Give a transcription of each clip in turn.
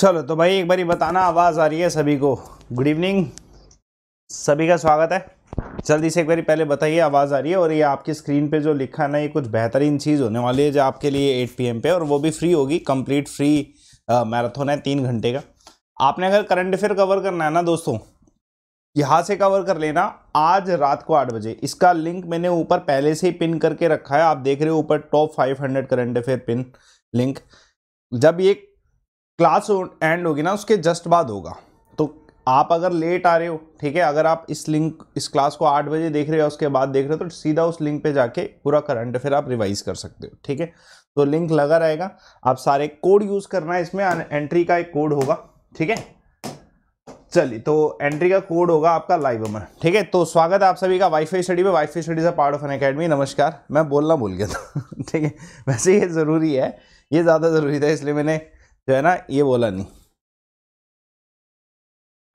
चलो तो भाई एक बारी बताना आवाज़ आ रही है सभी को गुड इवनिंग सभी का स्वागत है जल्दी से एक बारी पहले बताइए आवाज़ आ रही है और ये आपकी स्क्रीन पे जो लिखा ना ये कुछ बेहतरीन चीज़ होने वाली है जो आपके लिए 8 पीएम पे और वो भी फ्री होगी कंप्लीट फ्री मैराथन है तीन घंटे का आपने अगर करंट अफेयर कवर करना है ना दोस्तों यहाँ से कवर कर लेना आज रात को आठ बजे इसका लिंक मैंने ऊपर पहले से ही पिन करके रखा है आप देख रहे हो ऊपर top five hundred current affair pin link जब ये क्लास एंड होगी ना उसके जस्ट बाद होगा तो आप अगर लेट आ रहे हो ठीक है अगर आप इस लिंक इस क्लास को आठ बजे देख रहे हो उसके बाद देख रहे हो तो सीधा उस लिंक पे जाके पूरा करंट फिर आप रिवाइज कर सकते हो ठीक है तो लिंक लगा रहेगा आप सारे कोड यूज़ करना है इसमें एंट्री का एक कोड होगा ठीक है चलिए तो एंट्री का कोड होगा आपका लाइव अमर ठीक है तो स्वागत है आप सभी का वाईफाई स्टडी में वाईफाई स्टडी से पार्ट ऑफ एन अकेडमी नमस्कार मैं बोलना भूल गया था ठीक है वैसे ये ज़रूरी है ये ज़्यादा ज़रूरी था इसलिए मैंने जो है ना ये बोला नहीं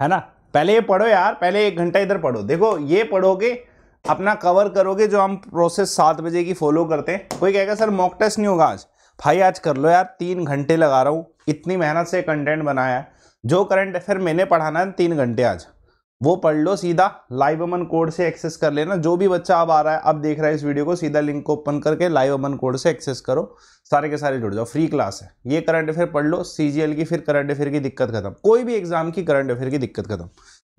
है ना पहले ये पढ़ो यार पहले एक घंटा इधर पढ़ो देखो ये पढ़ोगे अपना कवर करोगे जो हम प्रोसेस सात बजे की फॉलो करते हैं कोई कहेगा सर मॉक टेस्ट नहीं होगा आज भाई आज कर लो यार तीन घंटे लगा रहा हूँ इतनी मेहनत से कंटेंट बनाया है जो करंट अफेयर मैंने पढ़ाना है तीन घंटे आज वो पढ़ लो सीधा लाइव अमन कोड से एक्सेस कर लेना जो भी बच्चा अब आ रहा है अब देख रहा है इस वीडियो को सीधा लिंक को ओपन करके लाइव अमन कोड से एक्सेस करो सारे के सारे जुड़ जाओ फ्री क्लास है ये करंट अफेयर पढ़ लो सी की फिर करंट अफेयर की दिक्कत खत्म कोई भी एग्जाम की करंट अफेयर की दिक्कत खत्म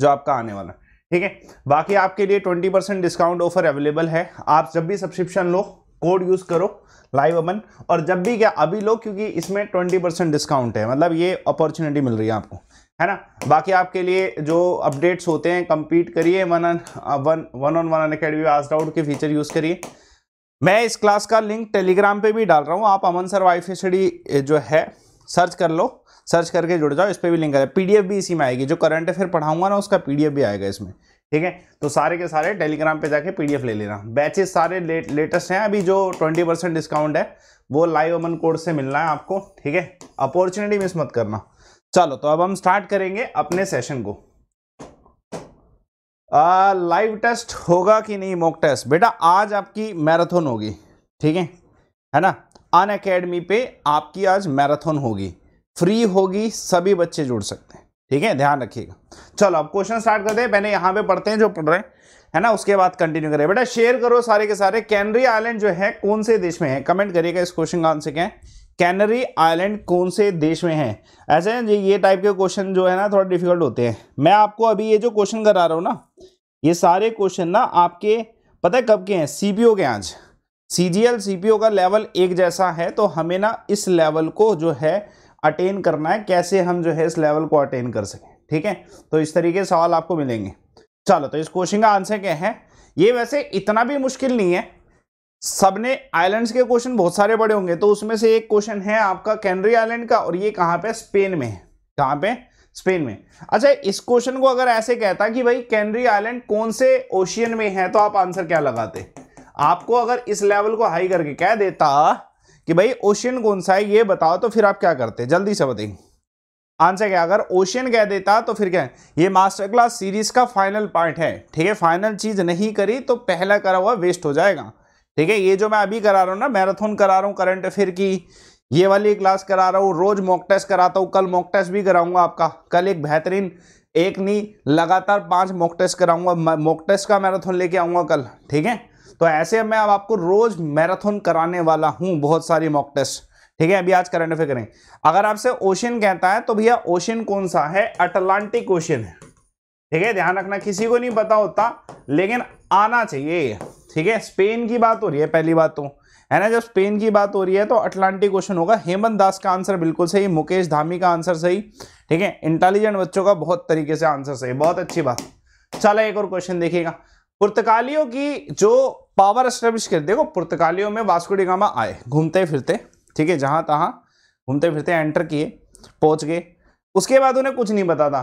जो आपका आने वाला है ठीक है बाकी आपके लिए twenty percent discount offer available है आप जब भी सब्सक्रिप्शन लो कोड यूज़ करो लाइव अमन और जब भी क्या अभी लो क्योंकि इसमें ट्वेंटी परसेंट डिस्काउंट है मतलब ये अपॉर्चुनिटी मिल रही है आपको है ना बाकी आपके लिए जो अपडेट्स होते हैं कंपीट करिए one one one on Unacademy आस्ट आउट के फीचर यूज़ करिए मैं इस क्लास का लिंक टेलीग्राम पे भी डाल रहा हूँ आप अमन सर वाई स्टडी जो है सर्च कर लो सर्च करके जुड़ जाओ इस पर भी लिंक आ पीडीएफ भी इसी में आएगी जो करंट अफेयर पढ़ाऊंगा ना उसका पीडीएफ भी आएगा इसमें ठीक है तो सारे के सारे टेलीग्राम पे जाके पीडीएफ ले लेना बैचेस सारे ले, लेटेस्ट हैं अभी जो 20 परसेंट डिस्काउंट है वो लाइव अमन कोड से मिलना है आपको ठीक है अपॉर्चुनिटी मिस मत करना चलो तो अब हम स्टार्ट करेंगे अपने सेशन को आ, लाइव टेस्ट होगा कि नहीं मॉक टेस्ट बेटा आज आपकी मैराथन होगी ठीक है है ना अन अकेडमी पे आपकी आज मैराथन होगी फ्री होगी सभी बच्चे जुड़ सकते हैं ठीक है ध्यान रखिएगा चलो अब क्वेश्चन स्टार्ट करते हैं पहले यहाँ पे पढ़ते हैं जो पढ़ रहे हैं है ना उसके बाद कंटिन्यू करें बेटा शेयर करो सारे के सारे कैनरी आइलैंड जो है कौन से देश में है कमेंट करिएगा इस क्वेश्चन का आंसर क्या है कैनरी आइलैंड कौन से देश में है ऐसे ये टाइप के क्वेश्चन जो है ना थोड़ा डिफिकल्ट होते हैं मैं आपको अभी ये जो क्वेश्चन करा रहा हूँ ना ये सारे क्वेश्चन ना आपके पता है कब के हैं सी के आज सी जी का लेवल एक जैसा है तो हमें ना इस लेवल को जो है अटेन करना है कैसे हम जो है इस लेवल को अटेन कर सकें ठीक है तो इस तरीके सवाल आपको मिलेंगे चलो तो इस क्वेश्चन का आंसर क्या है ये वैसे इतना भी मुश्किल नहीं है सबने आइलैंड्स के क्वेश्चन बहुत सारे बड़े होंगे तो उसमें से एक क्वेश्चन है आपका कैनरी आइलैंड का और ये कहां पे स्पेन में है कहां पे स्पेन में अच्छा इस क्वेश्चन को अगर ऐसे कहता कि भाई कैनरी आइलैंड कौन से ओशियन में है तो आप आंसर क्या लगाते आपको अगर इस लेवल को हाई करके कह देता कि भाई ओशियन कौन सा है ये बताओ तो फिर आप क्या करते जल्दी से बताइए आंसर क्या अगर ओशियन कह देता तो फिर क्या है? ये मास्टर क्लास सीरीज का फाइनल पार्ट है ठीक है फाइनल चीज नहीं करी तो पहला करा हुआ वेस्ट हो जाएगा ठीक है ये जो मैं अभी करा रहा हूँ ना मैराथन करा रहा हूँ करंट अफेयर की ये वाली क्लास करा रहा हूँ रोज मॉक टेस्ट कराता हूँ कल मॉक टेस्ट भी कराऊंगा आपका कल एक बेहतरीन एक नहीं लगातार पांच मॉक टेस्ट कराऊंगा मॉक टेस्ट का मैराथन लेके आऊंगा कल ठीक है तो ऐसे मैं अब आपको रोज मैराथन कराने वाला हूँ बहुत सारी मॉक टेस्ट ठीक है अभी आज करंट अफेयर करें अगर आपसे ओशन कहता है तो भैया ओशन कौन सा है अटलांटिक ओशन है ठीक है ध्यान रखना किसी को नहीं पता होता लेकिन आना चाहिए ठीक है स्पेन की बात हो रही है पहली बात तो है ना जब स्पेन की बात हो रही है तो अटलांटिक क्वेश्चन होगा हेमंत दास का आंसर बिल्कुल सही मुकेश धामी का आंसर सही ठीक है इंटेलिजेंट बच्चों का बहुत तरीके से आंसर सही बहुत अच्छी बात चलो एक और क्वेश्चन देखिएगा पुर्तगालियों की जो पावर स्टेब्लिश कर देखो पुर्तगालियों में गामा आए घूमते फिरते ठीक है जहां तहां घूमते फिरते एंटर किए पहुंच गए उसके बाद उन्हें कुछ नहीं बताता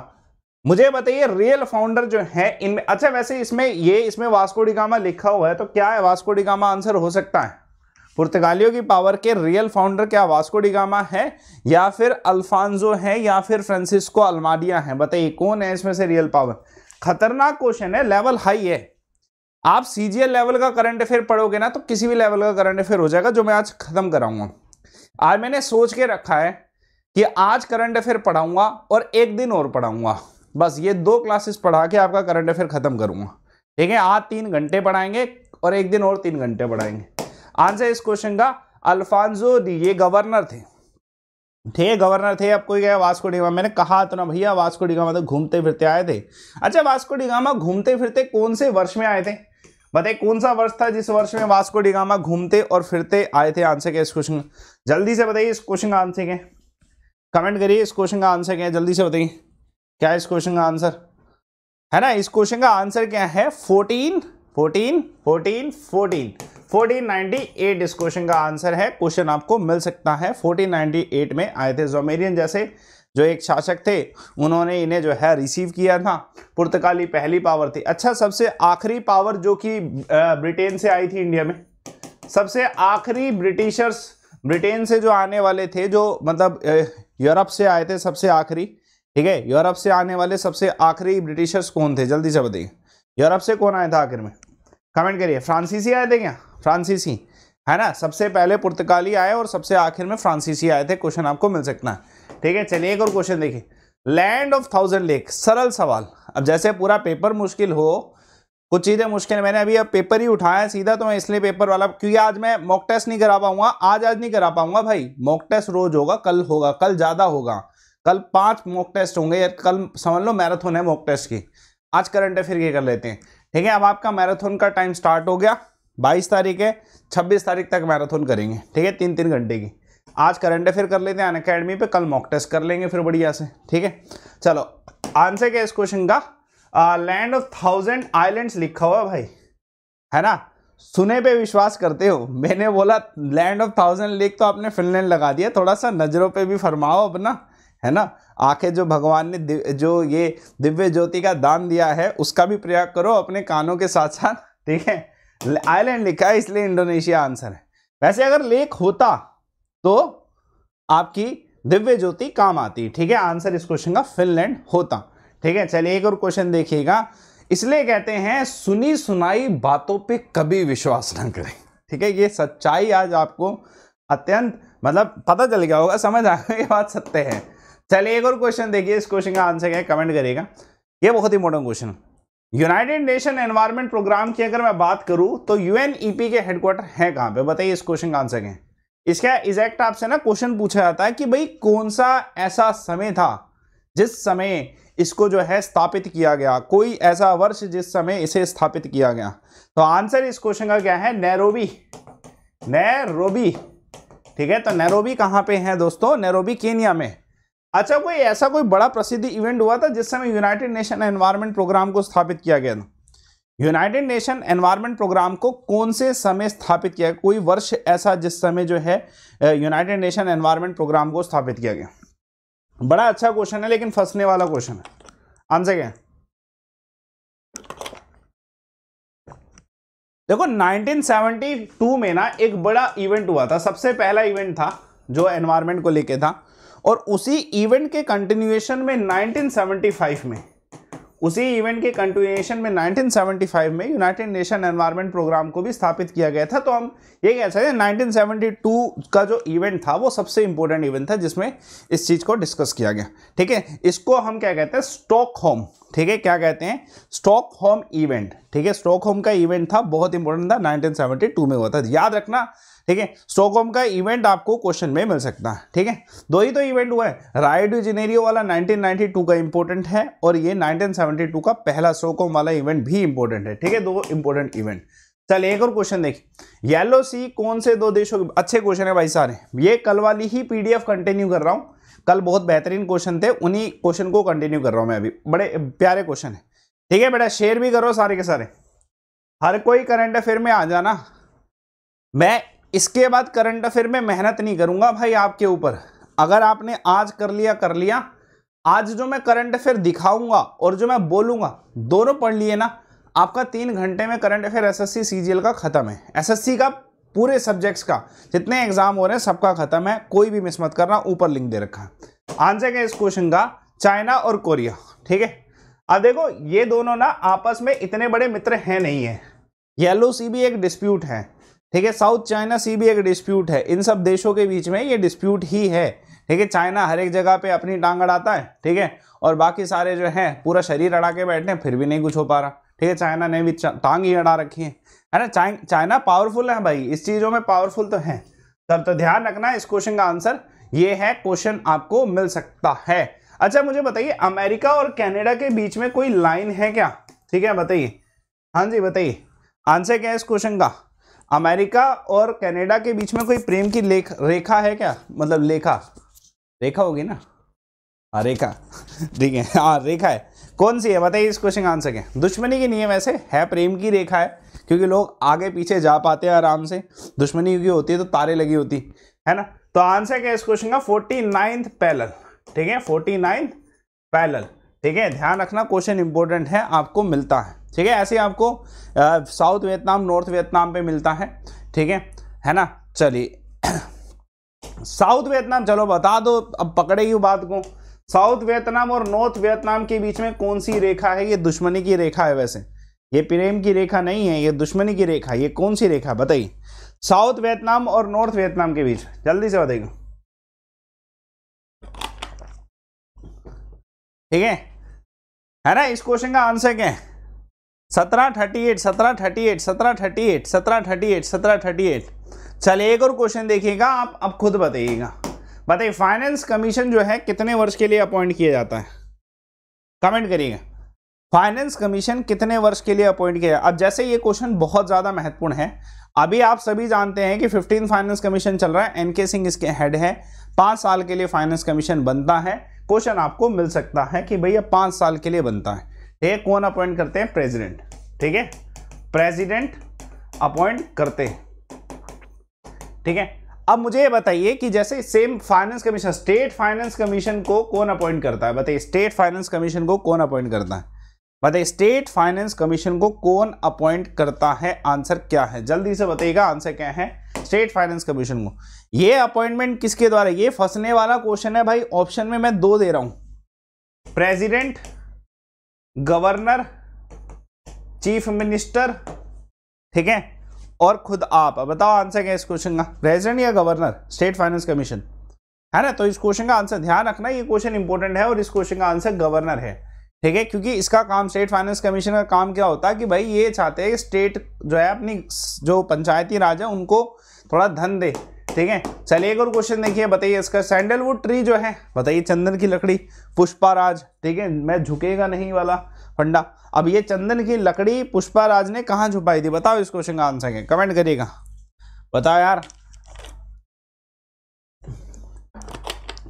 मुझे बताइए रियल फाउंडर जो है इनमें अच्छा वैसे इसमें ये इसमें वास्को डिगामा लिखा हुआ है तो क्या है वास्को डिगामा आंसर हो सकता है पुर्तगालियों की पावर के रियल फाउंडर क्या वास्को डिगामा है या फिर अल्फांजो है या फिर फ्रांसिस्को अलमाडिया है बताइए कौन है इसमें से रियल पावर खतरनाक क्वेश्चन है लेवल हाई है आप सीजीएल लेवल का करंट अफेयर पढ़ोगे ना तो किसी भी लेवल का करंट अफेयर हो जाएगा जो मैं आज खत्म कराऊंगा आज मैंने सोच के रखा है कि आज करंट अफेयर पढ़ाऊंगा और एक दिन और पढ़ाऊंगा बस ये दो क्लासेस पढ़ा के आपका करंट अफेयर ख़त्म करूंगा ठीक है आज तीन घंटे पढ़ाएंगे और एक दिन और तीन घंटे पढ़ाएंगे आंसर इस क्वेश्चन का अल्फांजो डी ये गवर्नर थे थे गवर्नर थे अब कोई गया वास्को डिगामा मैंने कहा तो ना भैया वास्को डिगामा तो घूमते फिरते आए थे अच्छा वास्को डिगामा घूमते फिरते कौन से वर्ष में आए थे बताइए कौन सा वर्ष था जिस वर्ष में वास्को डिगामा घूमते और फिरते आए थे आंसर क्या इस क्वेश्चन जल्दी से बताइए इस क्वेश्चन का आंसर क्या कमेंट करिए इस क्वेश्चन का आंसर क्या जल्दी से बताइए क्या इस क्वेश्चन का आंसर है ना इस क्वेश्चन का आंसर क्या है fourteen fourteen fourteen fourteen fourteen ninety eight इस क्वेश्चन का आंसर है क्वेश्चन आपको मिल सकता है फोर्टीन नाइनटी एट में आए थे जोमेरियन जैसे जो एक शासक थे उन्होंने इन्हें जो है रिसीव किया था पुर्तगाली पहली पावर थी अच्छा सबसे आखिरी पावर जो कि ब्रिटेन से आई थी इंडिया में सबसे आखिरी ब्रिटिशर्स ब्रिटेन से जो आने वाले थे जो मतलब यूरोप से आए थे सबसे आखिरी ठीक है यूरोप से आने वाले सबसे आखिरी ब्रिटिशर्स कौन थे जल्दी से बताइए यूरोप से कौन आया था आखिर में कमेंट करिए फ्रांसीसी आए थे क्या फ्रांसीसी है ना सबसे पहले पुर्तगाली आए और सबसे आखिर में फ्रांसीसी आए थे क्वेश्चन आपको मिल सकता है ठीक है चलिए एक और क्वेश्चन देखिए लैंड ऑफ थाउजेंड लेक सरल सवाल अब जैसे पूरा पेपर मुश्किल हो कुछ चीज़ें मुश्किल मैंने अभी अब पेपर ही उठाया सीधा तो मैं इसलिए पेपर वाला क्योंकि आज मैं मॉक टेस्ट नहीं करा पाऊंगा आज आज नहीं करा पाऊंगा भाई मॉक टेस्ट रोज होगा कल होगा कल ज़्यादा होगा कल पांच मॉक टेस्ट होंगे या कल समझ लो मैराथन है मॉक टेस्ट की आज करंट अफेयर ये कर लेते हैं ठीक है अब आपका मैराथन का टाइम स्टार्ट हो गया बाईस तारीख है छब्बीस तारीख तक मैराथन करेंगे ठीक है तीन तीन घंटे की आज करंट अफेयर कर लेते हैं अन अकेडमी पर कल मॉक टेस्ट कर लेंगे फिर बढ़िया से ठीक है चलो आंसर क्या इस क्वेश्चन का लैंड ऑफ थाउजेंड आइलैंड्स लिखा हुआ भाई है ना सुने पे विश्वास करते हो मैंने बोला लैंड ऑफ थाउजेंड लेक तो आपने फिनलैंड लगा दिया थोड़ा सा नज़रों पे भी फरमाओ अपना है ना आंखें जो भगवान ने जो ये दिव्य ज्योति का दान दिया है उसका भी प्रयोग करो अपने कानों के साथ साथ ठीक है आइलैंड लिखा है इसलिए इंडोनेशिया आंसर है वैसे अगर लेक होता तो आपकी दिव्य ज्योति काम आती ठीक है आंसर इस क्वेश्चन का फिनलैंड होता ठीक है चलिए एक और क्वेश्चन देखिएगा इसलिए कहते हैं सुनी सुनाई बातों पे कभी विश्वास न करें ठीक है ये सच्चाई आज आपको अत्यंत मतलब पता चल गया होगा समझ आ गया ये बात सत्य है चलिए एक और क्वेश्चन देखिए इस क्वेश्चन का आंसर क्या है कमेंट करिएगा ये बहुत important question United Nation Environment Programme की अगर मैं बात करूं तो यूएनईपी के हेडक्वार्टर है कहां पे बताइए इस क्वेश्चन का आंसर क्या है इसका एग्जैक्ट आपसे ना क्वेश्चन पूछा जाता है कि भाई कौन सा ऐसा समय था जिस समय इसको जो है स्थापित किया गया कोई ऐसा वर्ष जिस समय इसे स्थापित किया गया तो आंसर इस क्वेश्चन का क्या है नैरोबी नैरोबी ठीक है तो नैरोबी कहां पे है दोस्तों नैरोबी केनिया में अच्छा कोई ऐसा कोई बड़ा प्रसिद्ध इवेंट हुआ था जिस समय यूनाइटेड नेशन एनवायरमेंट प्रोग्राम को स्थापित किया गया था यूनाइटेड नेशन एनवायरमेंट प्रोग्राम को कौन से समय स्थापित किया कोई वर्ष ऐसा जिस समय जो है यूनाइटेड नेशन एनवायरमेंट प्रोग्राम को स्थापित किया गया बड़ा अच्छा क्वेश्चन है लेकिन फंसने वाला क्वेश्चन है आंसर क्या देखो 1972 में ना एक बड़ा इवेंट हुआ था सबसे पहला इवेंट था जो एनवायरमेंट को लेके था और उसी इवेंट के कंटिन्यूएशन में 1975 में उसी इवेंट के कंटिन्यूएशन में 1975 में यूनाइटेड नेशन एनवायरनमेंट प्रोग्राम को भी स्थापित किया गया था तो हम ये कह सकते हैं 1972 का जो इवेंट था वो सबसे इंपॉर्टेंट इवेंट था जिसमें इस चीज़ को डिस्कस किया गया ठीक है इसको हम क्या कहते हैं स्टॉक होम ठीक है क्या कहते हैं स्टॉक होम इवेंट ठीक है स्टॉक होम का इवेंट था बहुत इंपॉर्टेंट था नाइनटीन में हुआ था याद रखना ठीक है स्टोकहोम का इवेंट आपको क्वेश्चन में मिल सकता है ठीक है दो ही तो इवेंट हुआ है राइड जिनेरियो वाला 1992 का इंपॉर्टेंट है और ये 1972 का पहला स्टोकहोम वाला इवेंट भी इंपॉर्टेंट है ठीक है दो इंपॉर्टेंट इवेंट चल एक और क्वेश्चन देखिए येलो सी कौन से दो देशों के अच्छे क्वेश्चन है भाई सारे ये कल वाली ही पीडीएफ कंटिन्यू कर रहा हूँ कल बहुत बेहतरीन क्वेश्चन थे उन्हीं क्वेश्चन को कंटिन्यू कर रहा हूँ मैं अभी बड़े प्यारे क्वेश्चन है ठीक है बेटा शेयर भी करो सारे के सारे हर कोई करंट अफेयर में आ जाना मैं इसके बाद करंट अफेयर में मेहनत नहीं करूंगा भाई आपके ऊपर अगर आपने आज कर लिया कर लिया आज जो मैं करंट अफेयर दिखाऊंगा और जो मैं बोलूंगा दोनों पढ़ लिए ना आपका तीन घंटे में करंट अफेयर एसएससी सीजीएल का ख़त्म है एसएससी का पूरे सब्जेक्ट्स का जितने एग्जाम हो रहे हैं सबका ख़त्म है कोई भी मिस मत करना ऊपर लिंक दे रखा आंसर है इस क्वेश्चन का चाइना और कोरिया ठीक है अब देखो ये दोनों ना आपस में इतने बड़े मित्र हैं नहीं है येलो सी भी एक डिस्प्यूट है ठीक है साउथ चाइना सी भी एक डिस्प्यूट है इन सब देशों के बीच में ये डिस्प्यूट ही है ठीक है चाइना हर एक जगह पे अपनी टांग अड़ाता है ठीक है और बाकी सारे जो हैं पूरा शरीर अड़ा के बैठे हैं फिर भी नहीं कुछ हो पा रहा ठीक है चाइना ने भी टांग ही अड़ा रखी है है ना चाइना पावरफुल है भाई इस चीज़ों में पावरफुल तो है तब तो ध्यान रखना इस क्वेश्चन का आंसर ये है क्वेश्चन आपको मिल सकता है अच्छा मुझे बताइए अमेरिका और कैनेडा के बीच में कोई लाइन है क्या ठीक है बताइए हाँ जी बताइए आंसर क्या है इस क्वेश्चन का अमेरिका और कनाडा के बीच में कोई प्रेम की लेख रेखा है क्या मतलब लेखा रेखा होगी ना हाँ रेखा ठीक है हाँ रेखा है कौन सी है बताइए इस क्वेश्चन का आंसर क्या दुश्मनी की नहीं है वैसे है प्रेम की रेखा है क्योंकि लोग आगे पीछे जा पाते हैं आराम से दुश्मनी क्योंकि होती है तो तारे लगी होती है ना तो आंसर क्या है इस क्वेश्चन का फोर्टी नाइन्थ पैलल ठीक है फोर्टी नाइन्थ पैलल ठीक है ध्यान रखना क्वेश्चन इंपॉर्टेंट है आपको मिलता है ठीक है ऐसे आपको साउथ वियतनाम नॉर्थ वियतनाम पे मिलता है ठीक है है ना चलिए साउथ वियतनाम चलो बता दो अब पकड़े ही बात को साउथ वियतनाम और नॉर्थ वियतनाम के बीच में कौन सी रेखा है ये दुश्मनी की रेखा है वैसे ये प्रेम की रेखा नहीं है ये दुश्मनी की रेखा ये कौन सी रेखा बताइए साउथ वियतनाम और नॉर्थ वियतनाम के बीच जल्दी से बताइए ठीक है है ना इस क्वेश्चन का आंसर क्या है सत्रह थर्टी एट सत्रह थर्टी एट सत्रह थर्टी एट सत्रह थर्टी एट सत्रह थर्टी एट चलिए एक और क्वेश्चन देखिएगा आप अब खुद बताइएगा बताइए फाइनेंस कमीशन जो है कितने वर्ष के लिए अपॉइंट किया जाता है कमेंट करिएगा फाइनेंस कमीशन कितने वर्ष के लिए अपॉइंट किया अब जैसे ये क्वेश्चन बहुत ज़्यादा महत्वपूर्ण है अभी आप सभी जानते हैं कि फिफ्टीन फाइनेंस कमीशन चल रहा है एन के सिंह इसके हेड है पाँच साल के लिए फाइनेंस कमीशन बनता है क्वेश्चन आपको मिल सकता है कि भैया पाँच साल के लिए बनता है एक कौन अपॉइंट करते हैं प्रेसिडेंट ठीक है प्रेसिडेंट अपॉइंट करते हैं ठीक है अब मुझे ये बताइए कि जैसे same finance commission state finance commission को कौन अपॉइंट करता है बताइए स्टेट फाइनेंस कमीशन को कौन अपॉइंट करता है बताइए स्टेट फाइनेंस कमीशन को कौन अपॉइंट करता है आंसर क्या है जल्दी से बताइएगा आंसर क्या है स्टेट फाइनेंस कमीशन को ये अपॉइंटमेंट किसके द्वारा ये फंसने वाला क्वेश्चन है भाई ऑप्शन में मैं दो दे रहा हूं प्रेसिडेंट गवर्नर चीफ मिनिस्टर ठीक है और खुद आप बताओ आंसर क्या इस क्वेश्चन का प्रेसिडेंट या गवर्नर स्टेट फाइनेंस कमीशन है ना तो इस क्वेश्चन का आंसर ध्यान रखना ये क्वेश्चन इंपॉर्टेंट है और इस क्वेश्चन का आंसर गवर्नर है ठीक है क्योंकि इसका काम स्टेट फाइनेंस कमीशन का काम क्या होता है कि भाई ये चाहते हैं स्टेट जो है अपनी जो पंचायती राज है उनको थोड़ा धन दे ठीक है चलिए एक और क्वेश्चन देखिए बताइए इसका सैंडलवुड ट्री जो है बताइए चंदन की लकड़ी पुष्पाराज ठीक है मैं झुकेगा नहीं वाला फंडा अब ये चंदन की लकड़ी पुष्पाराज ने कहाँ छुपाई थी बताओ इस क्वेश्चन का आंसर है कमेंट करिएगा बताओ यार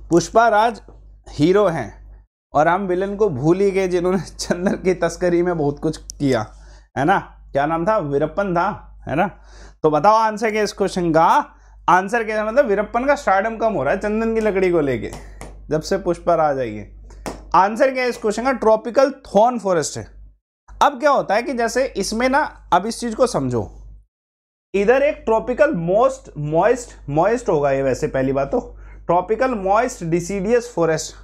पुष्पाराज हीरो हैं और हम विलन को भूल ही गए जिन्होंने चंदन की तस्करी में बहुत कुछ किया है ना क्या नाम था वीरप्पन था है ना तो बताओ आंसर क्या इस क्वेश्चन का आंसर क्या है मतलब वीरप्पन का स्टार्डम कम हो रहा है चंदन की लकड़ी को लेके जब से पुष्पा राज आई है आंसर क्या है इस क्वेश्चन का ट्रॉपिकल थॉर्न फॉरेस्ट है अब क्या होता है कि जैसे इसमें ना अब इस चीज को समझो इधर एक ट्रॉपिकल मोस्ट मॉइस्ट मॉइस्ट होगा ये वैसे पहली बात तो ट्रॉपिकल मॉइस्ट डिसीडियस फॉरेस्ट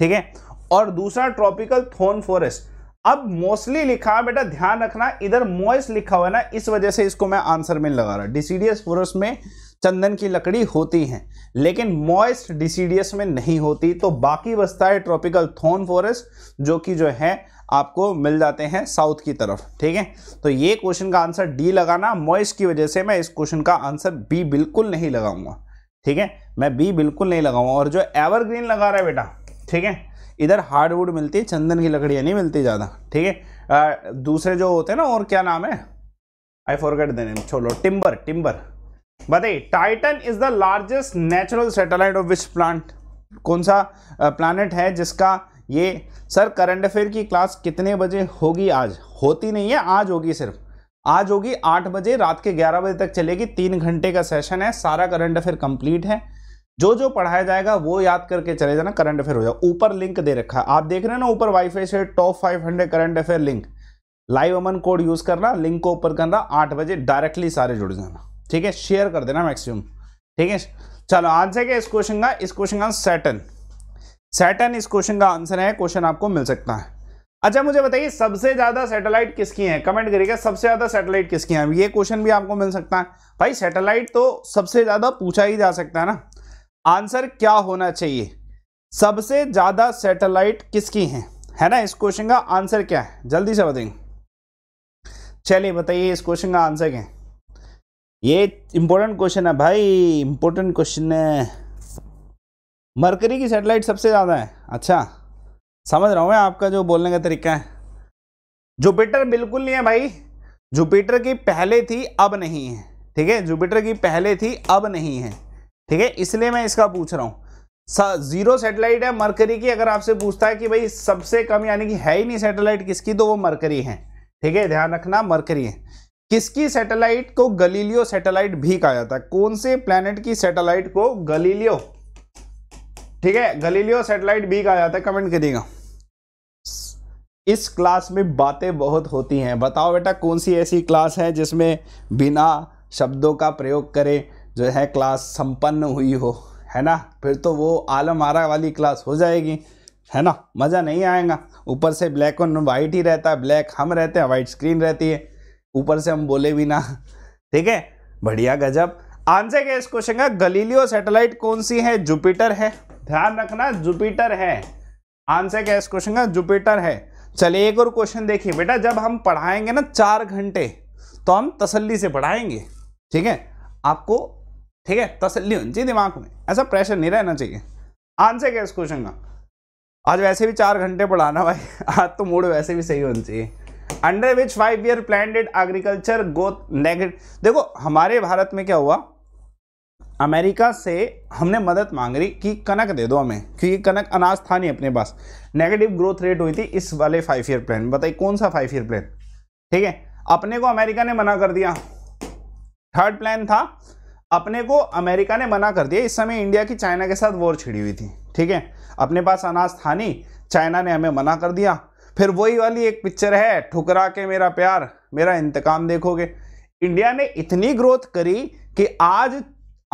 ठीक है और दूसरा ट्रॉपिकल थोन फॉरेस्ट अब मोस्टली लिखा है बेटा ध्यान रखना इधर मॉइस्ट लिखा हुआ है ना इस वजह से इसको मैं आंसर में लगा रहा डिसीडियस फॉरेस्ट में चंदन की लकड़ी होती हैं लेकिन मॉइस्ट डिसीडियस में नहीं होती तो बाकी बसता है ट्रॉपिकल थोन फॉरेस्ट जो कि जो है आपको मिल जाते हैं साउथ की तरफ ठीक है तो ये क्वेश्चन का आंसर डी लगाना मॉइस्ट की वजह से मैं इस क्वेश्चन का आंसर बी बिल्कुल नहीं लगाऊंगा ठीक है मैं बी बिल्कुल नहीं लगाऊंगा और जो एवरग्रीन लगा रहा है बेटा ठीक है इधर हार्डवुड मिलती है चंदन की लकड़ियाँ नहीं मिलती ज़्यादा ठीक है दूसरे जो होते हैं ना और क्या नाम है आई फॉरगेट देने छोड़ो टिम्बर टिम्बर बताइए Titan is the largest natural satellite of which plant कौन सा प्लानट है जिसका ये सर करंट अफेयर की क्लास कितने बजे होगी आज होती नहीं है आज होगी सिर्फ आज होगी आठ बजे रात के ग्यारह बजे तक चलेगी तीन घंटे का सेशन है सारा करंट अफेयर कंप्लीट है जो जो पढ़ाया जाएगा वो याद करके चले जाना करंट अफेयर हो जाए ऊपर लिंक दे रखा है आप देख रहे हैं ना ऊपर वाईफाई से top five hundred current affair link live Aman code use करना लिंक को ऊपर करना आठ बजे डायरेक्टली सारे जुड़ जाना ठीक है शेयर कर देना मैक्सिमम ठीक है चलो आंसर क्या इस क्वेश्चन का इस क्वेश्चन का सैटन सैटन इस क्वेश्चन का आंसर है क्वेश्चन आपको मिल सकता है अच्छा मुझे बताइए सबसे ज्यादा सैटेलाइट किसकी है कमेंट करिएगा सबसे ज्यादा सैटेलाइट किसकी है ये क्वेश्चन भी आपको मिल सकता है भाई सैटेलाइट तो सबसे ज्यादा पूछा ही जा सकता है ना आंसर क्या होना चाहिए सबसे ज्यादा सैटेलाइट किसकी है है ना इस क्वेश्चन का आंसर क्या है जल्दी से बताइए चलिए बताइए इस क्वेश्चन का आंसर क्या है ये इम्पोर्टेंट क्वेश्चन है भाई इम्पोर्टेंट क्वेश्चन है मरकरी की सैटेलाइट सबसे ज़्यादा है अच्छा समझ रहा हूँ मैं आपका जो बोलने का तरीका है जुपिटर बिल्कुल नहीं है भाई जुपिटर की पहले थी अब नहीं है ठीक है जुपिटर की पहले थी अब नहीं है ठीक है इसलिए मैं इसका पूछ रहा हूँ जीरो सैटेलाइट है मरकरी की अगर आपसे पूछता है कि भाई सबसे कम यानी कि है ही नहीं सैटेलाइट किसकी तो वो मरकरी है ठीक है ध्यान रखना मरकरी है किसकी सैटेलाइट को गलीलियो सैटेलाइट भी कहा जाता है कौन से प्लेनेट की सैटेलाइट को गलीलियो ठीक है गलीलियो सैटेलाइट भी कहा जाता है कमेंट करिएगा इस क्लास में बातें बहुत होती हैं बताओ बेटा कौन सी ऐसी क्लास है जिसमें बिना शब्दों का प्रयोग करे जो है क्लास संपन्न हुई हो है ना फिर तो वो आलम आरा वाली क्लास हो जाएगी है ना मज़ा नहीं आएगा ऊपर से ब्लैक और वाइट ही रहता है ब्लैक हम रहते हैं वाइट स्क्रीन रहती है ऊपर से हम बोले भी ना ठीक है बढ़िया गजब आंसर क्या इस क्वेश्चन का गलीलियो सैटेलाइट कौन सी है जुपिटर है ध्यान रखना जुपिटर है आंसर क्या इस क्वेश्चन का जुपिटर है चलिए एक और क्वेश्चन देखिए बेटा जब हम पढ़ाएंगे ना चार घंटे तो हम तसल्ली से पढ़ाएंगे ठीक है आपको ठीक है तसल्ली होनी चाहिए दिमाग में ऐसा प्रेशर नहीं रहना चाहिए आंसर क्या इस क्वेश्चन का आज वैसे भी चार घंटे पढ़ाना भाई आज तो मूड वैसे भी सही होना चाहिए under which five year planned agriculture growth negative देखो हमारे भारत में क्या हुआ अमेरिका से हमने मदद मांग रही कि कनक दे दो हमें क्योंकि कनक अनाज था नहीं अपने पास नेगेटिव ग्रोथ रेट हुई थी इस वाले फाइव ईयर प्लान बताइए कौन सा फाइव ईयर प्लान ठीक है अपने को अमेरिका ने मना कर दिया थर्ड प्लान था अपने को अमेरिका ने मना कर दिया इस समय इंडिया की चाइना के साथ वॉर छिड़ी हुई थी ठीक है अपने पास अनाज था नहीं चाइना ने हमें मना कर दिया फिर वही वाली एक पिक्चर है ठुकरा के मेरा प्यार मेरा इंतकाम देखोगे इंडिया ने इतनी ग्रोथ करी कि आज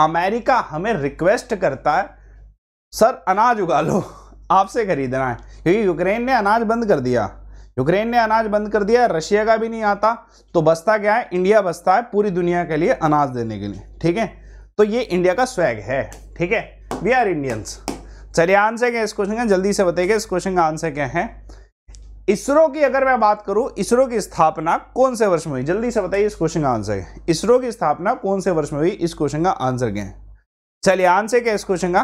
अमेरिका हमें रिक्वेस्ट करता है सर अनाज उगा लो आपसे खरीदना है क्योंकि यूक्रेन ने अनाज बंद कर दिया यूक्रेन ने अनाज बंद कर दिया रशिया का भी नहीं आता तो बसता क्या है इंडिया बसता है पूरी दुनिया के लिए अनाज देने के लिए ठीक है तो ये इंडिया का स्वैग है ठीक है वी आर इंडियंस चलिए आंसर क्या इस क्वेश्चन का जल्दी से बताइए इस क्वेश्चन का आंसर क्या है इसरो की अगर मैं बात करूं इसरो की स्थापना कौन से वर्ष में हुई जल्दी से बताइए इस क्वेश्चन का आंसर इसरो की स्थापना कौन से वर्ष में हुई इस क्वेश्चन का आंसर क्या है चलिए आंसर क्या इस क्वेश्चन का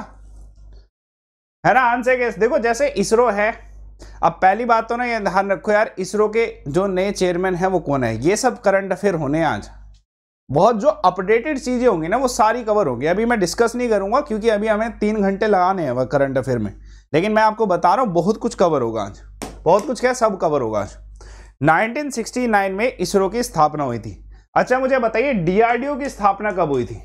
है ना आंसर क्या देखो जैसे इसरो है अब पहली बात तो ना ये ध्यान रखो यार इसरो के जो नए चेयरमैन है वो कौन है ये सब करंट अफेयर होने आज बहुत जो अपडेटेड चीज़ें होंगी ना वो सारी कवर होगी अभी मैं डिस्कस नहीं करूंगा क्योंकि अभी हमें तीन घंटे लगाने हैं वह करंट अफेयर में लेकिन मैं आपको बता रहा हूं बहुत कुछ कवर होगा आज बहुत कुछ क्या सब कवर होगा आज 1969 में इसरो की स्थापना हुई थी अच्छा मुझे बताइए डीआरडीओ की स्थापना कब हुई थी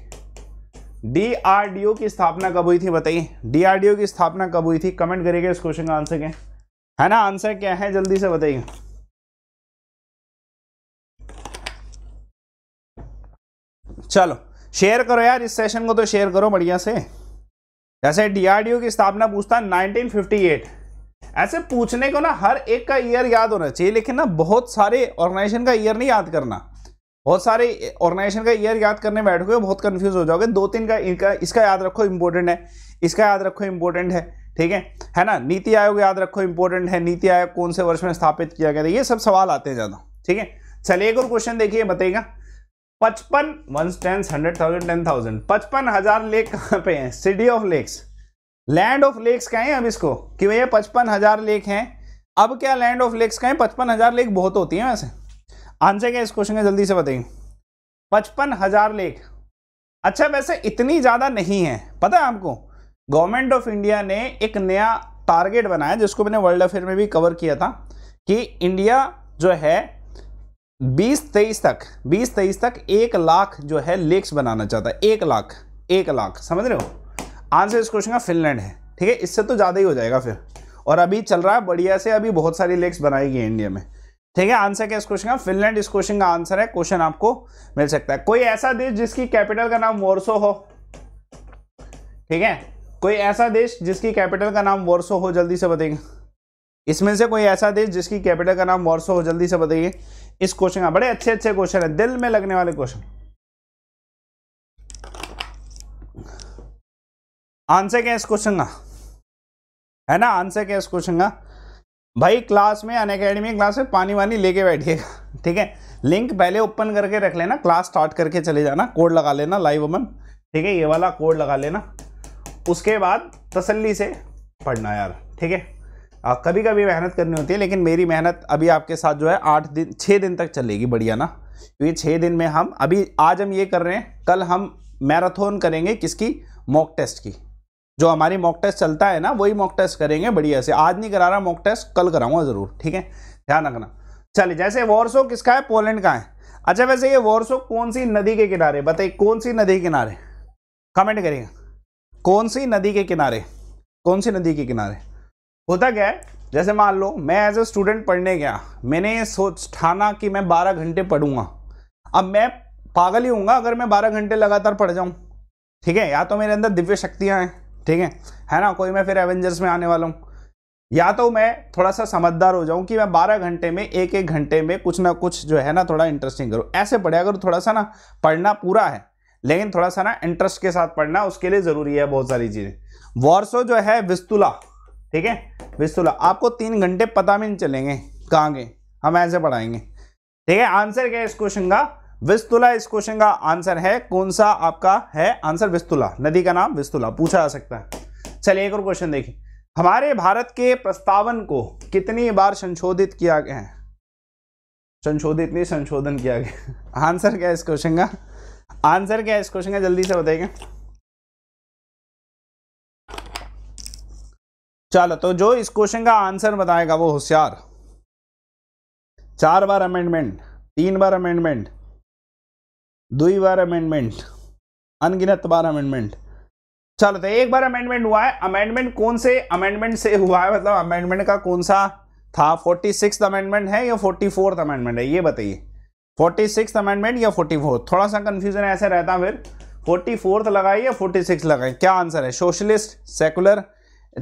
डीआरडीओ की स्थापना कब हुई थी बताइए डीआरडीओ की स्थापना कब हुई थी कमेंट करिएगा इस क्वेश्चन का आंसर क्या है ना आंसर क्या है जल्दी से बताइए चलो शेयर करो यार इस सेशन को तो शेयर करो बढ़िया से जैसे डीआरडीओ की स्थापना पूछता 1958 ऐसे पूछने को ना हर एक का ईयर याद होना चाहिए लेकिन ना बहुत सारे ऑर्गेनाइजेशन का ईयर नहीं याद करना बहुत सारे ऑर्गेनाइजेशन का ईयर याद करने बैठोगे बहुत कंफ्यूज हो जाओगे दो तीन का इनका इसका याद रखो इंपॉर्टेंट है इसका याद रखो इंपॉर्टेंट है ठीक है है ना नीति आयोग याद रखो इंपॉर्टेंट है नीति आयोग कौन से वर्ष में स्थापित किया गया था ये सब सवाल आते हैं ज़्यादा ठीक है चलिए एक और क्वेश्चन देखिए बताइएगा पचपन one tens hundred thousand ten thousand पचपन हजार लेक कहाँ पे हैं city of lakes land of lakes कहें अब इसको कि भैया पचपन हजार लेक हैं अब क्या लैंड ऑफ लेक्स कहें पचपन हजार लेक बहुत होती हैं वैसे आंसर क्या इस क्वेश्चन का जल्दी से बताइए पचपन हजार लेक अच्छा वैसे इतनी ज़्यादा नहीं है पता है आपको गवर्नमेंट ऑफ इंडिया ने एक नया टारगेट बनाया जिसको मैंने वर्ल्ड अफेयर में भी कवर किया था कि इंडिया जो है बीस तेईस तक बीस तेईस तक एक लाख जो है लेक्स बनाना चाहता है एक लाख एक लाख समझ रहे हो आंसर इस क्वेश्चन का फिनलैंड है ठीक है इससे तो ज़्यादा ही हो जाएगा फिर और अभी चल रहा है बढ़िया से अभी बहुत सारी लेक्स बनाई गई इंडिया में ठीक है आंसर क्या इस क्वेश्चन का फिनलैंड इस क्वेश्चन का आंसर है क्वेश्चन आपको मिल सकता है कोई ऐसा देश जिसकी कैपिटल का नाम वोरसो हो ठीक है कोई ऐसा देश जिसकी कैपिटल का नाम वोरसो हो जल्दी से बताइए इसमें से कोई ऐसा देश जिसकी कैपिटल का नाम वोरसो हो जल्दी से बताइए इस क्वेश्चन का बड़े अच्छे अच्छे क्वेश्चन है दिल में लगने वाले क्वेश्चन आंसर क्या है इस क्वेश्चन का है ना आंसर क्या इस क्वेश्चन का भाई क्लास में अन अकेडमी क्लास में पानी वानी लेके बैठिएगा ठीक है लिंक पहले ओपन करके रख लेना क्लास स्टार्ट करके चले जाना कोड लगा लेना लाइव ओमन ठीक है ये वाला कोड लगा लेना उसके बाद तसल्ली से पढ़ना यार ठीक है कभी कभी मेहनत करनी होती है लेकिन मेरी मेहनत अभी आपके साथ जो है आठ दिन छः दिन तक चलेगी बढ़िया ना क्योंकि छः दिन में हम अभी आज हम ये कर रहे हैं कल हम मैराथन करेंगे किसकी मॉक टेस्ट की जो हमारी मॉक टेस्ट चलता है ना वही मॉक टेस्ट करेंगे बढ़िया से आज नहीं करा रहा मॉक टेस्ट कल कराऊंगा ज़रूर ठीक है ध्यान रखना चलिए जैसे वॉरसो किसका है पोलैंड का है अच्छा वैसे ये वॉरसो कौन सी नदी के किनारे बताइए कौन सी नदी के किनारे कमेंट करिएगा कौन सी नदी के किनारे कौन सी नदी के किनारे होता क्या है जैसे मान लो मैं एज ए स्टूडेंट पढ़ने गया मैंने ये सोच ठाना कि मैं बारह घंटे पढ़ूंगा अब मैं पागल ही हूँ अगर मैं बारह घंटे लगातार पढ़ जाऊँ ठीक है या तो मेरे अंदर दिव्य शक्तियाँ हैं ठीक है है ना कोई मैं फिर एवेंजर्स में आने वाला हूँ या तो मैं थोड़ा सा समझदार हो जाऊं कि मैं बारह घंटे में एक एक घंटे में कुछ ना कुछ जो है ना थोड़ा इंटरेस्टिंग करूँ ऐसे पढ़े अगर थोड़ा सा ना पढ़ना पूरा है लेकिन थोड़ा सा ना इंटरेस्ट के साथ पढ़ना उसके लिए ज़रूरी है बहुत सारी चीज़ें वॉरसो जो है विस्तुला ठीक है विस्तुला आपको तीन घंटे पता भी नहीं चलेंगे कहाँ गए हम ऐसे पढ़ाएंगे ठीक है आंसर क्या है इस क्वेश्चन का विस्तुला इस क्वेश्चन का आंसर है कौन सा आपका है आंसर विस्तुला नदी का नाम विस्तुला पूछा जा सकता है चलिए एक और क्वेश्चन देखिए हमारे भारत के प्रस्तावन को कितनी बार संशोधित किया गया है संशोधित नहीं संशोधन किया गया आंसर क्या है इस क्वेश्चन का आंसर क्या है इस क्वेश्चन का जल्दी से बताइए चलो तो जो इस क्वेश्चन का आंसर बताएगा वो होशियार चार बार अमेंडमेंट तीन बार अमेंडमेंट दुई बार अमेंडमेंट अनगिनत बार अमेंडमेंट चलो तो एक बार अमेंडमेंट हुआ है अमेंडमेंट कौन से अमेंडमेंट से हुआ है मतलब अमेंडमेंट का कौन सा था फोर्टी सिक्स अमेंडमेंट है या फोर्टी फोर्थ अमेंडमेंट है ये बताइए फोर्टी सिक्स अमेंडमेंट या फोर्टी फोर्थ थोड़ा सा कंफ्यूजन ऐसे रहता फिर फोर्टी फोर्थ लगाए या फोर्टी सिक्स लगाए क्या आंसर है सोशलिस्ट सेकुलर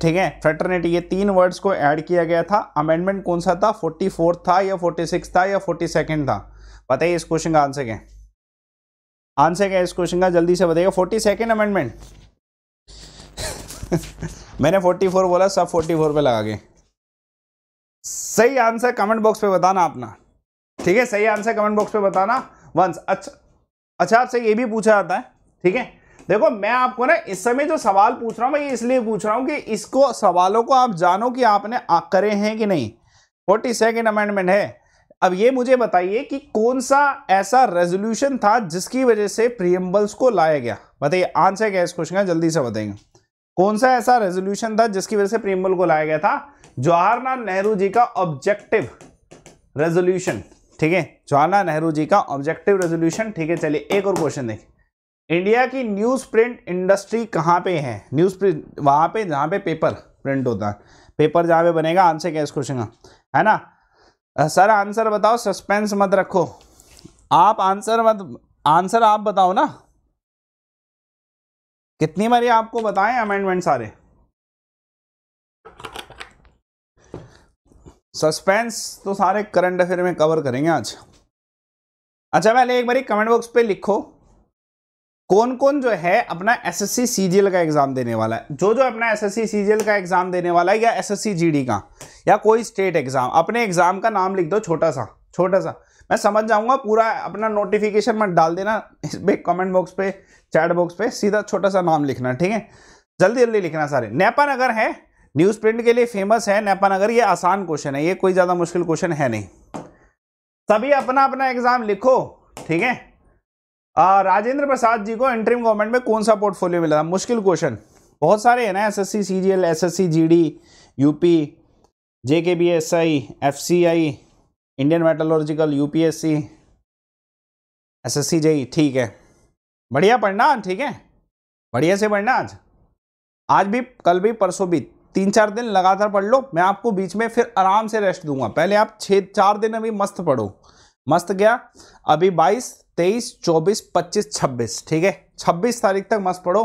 ठीक है फ्रेटर्निटी ये तीन वर्ड्स को ऐड किया गया था अमेंडमेंट कौन सा था फोर्टी फोर्थ था या फोर्टी सिक्स था या फोर्टी सेकेंड था बताइए इस क्वेश्चन का आंसर क्या है आंसर क्या है इस क्वेश्चन का जल्दी से बताइए फोर्टी सेकेंड अमेंडमेंट मैंने फोर्टी फोर बोला सब फोर्टी फोर पर लगा के सही आंसर कमेंट बॉक्स पे बताना अपना ठीक है सही आंसर कमेंट बॉक्स पे बताना वंस अच्छा अच्छा आपसे ये भी पूछा जाता है ठीक है देखो मैं आपको ना इस समय जो सवाल पूछ रहा हूँ मैं ये इसलिए पूछ रहा हूँ कि इसको सवालों को आप जानो कि आपने करे हैं कि नहीं फोर्टी सेकेंड अमेंडमेंट है अब ये मुझे बताइए कि कौन सा ऐसा रेजोल्यूशन था जिसकी वजह से प्रियम्बल्स को लाया गया बताइए आंसर क्या इस क्वेश्चन का जल्दी से बताएंगे कौन सा ऐसा रेजोल्यूशन था जिसकी वजह से प्रियम्बल को लाया गया था जवाहरलाल नेहरू जी का ऑब्जेक्टिव रेजोल्यूशन ठीक है जवाहरलाल नेहरू जी का ऑब्जेक्टिव रेजोल्यूशन ठीक है चलिए एक और क्वेश्चन देखिए इंडिया की न्यूज प्रिंट इंडस्ट्री कहाँ पे है न्यूज प्रिंट वहाँ पे जहाँ पे पेपर प्रिंट होता है पेपर जहाँ पे बनेगा आंसर क्या इस क्वेश्चन का है ना सर आंसर बताओ सस्पेंस मत रखो आप आंसर मत आंसर आप बताओ ना कितनी बारी आपको बताएं अमेंडमेंट सारे सस्पेंस तो सारे करंट अफेयर में कवर करेंगे आज अच्छा पहले एक बारी कमेंट बॉक्स पे लिखो कौन कौन जो है अपना एसएससी सीजीएल का एग्जाम देने वाला है जो जो अपना एसएससी सीजीएल का एग्जाम देने वाला है या एसएससी जीडी का या कोई स्टेट एग्जाम अपने एग्जाम का नाम लिख दो छोटा सा छोटा सा मैं समझ जाऊंगा पूरा अपना नोटिफिकेशन मत डाल देना इस पर कॉमेंट बॉक्स पे चैट बॉक्स पे सीधा छोटा सा नाम लिखना ठीक है जल्दी जल्दी लिखना सारे नेपा नगर है न्यूज प्रिंट के लिए फेमस है नेपा नगर ये आसान क्वेश्चन है ये कोई ज़्यादा मुश्किल क्वेश्चन है नहीं सभी अपना अपना एग्जाम लिखो ठीक है राजेंद्र प्रसाद जी को इंटरिम गवर्नमेंट में कौन सा पोर्टफोलियो मिला था मुश्किल क्वेश्चन बहुत सारे हैं ना S S C C G L S S C G D U P B S I F C I Indian meteorological U P S C S S C JE ठीक है बढ़िया पढ़ना ठीक है बढ़िया से पढ़ना आज आज भी कल भी परसों भी तीन चार दिन लगातार पढ़ लो मैं आपको बीच में फिर आराम से रेस्ट दूंगा पहले आप छः चार दिन अभी मस्त पढ़ो मस्त गया अभी 22, 23, 24, 25, 26 ठीक है 26 तारीख तक मस्त पढ़ो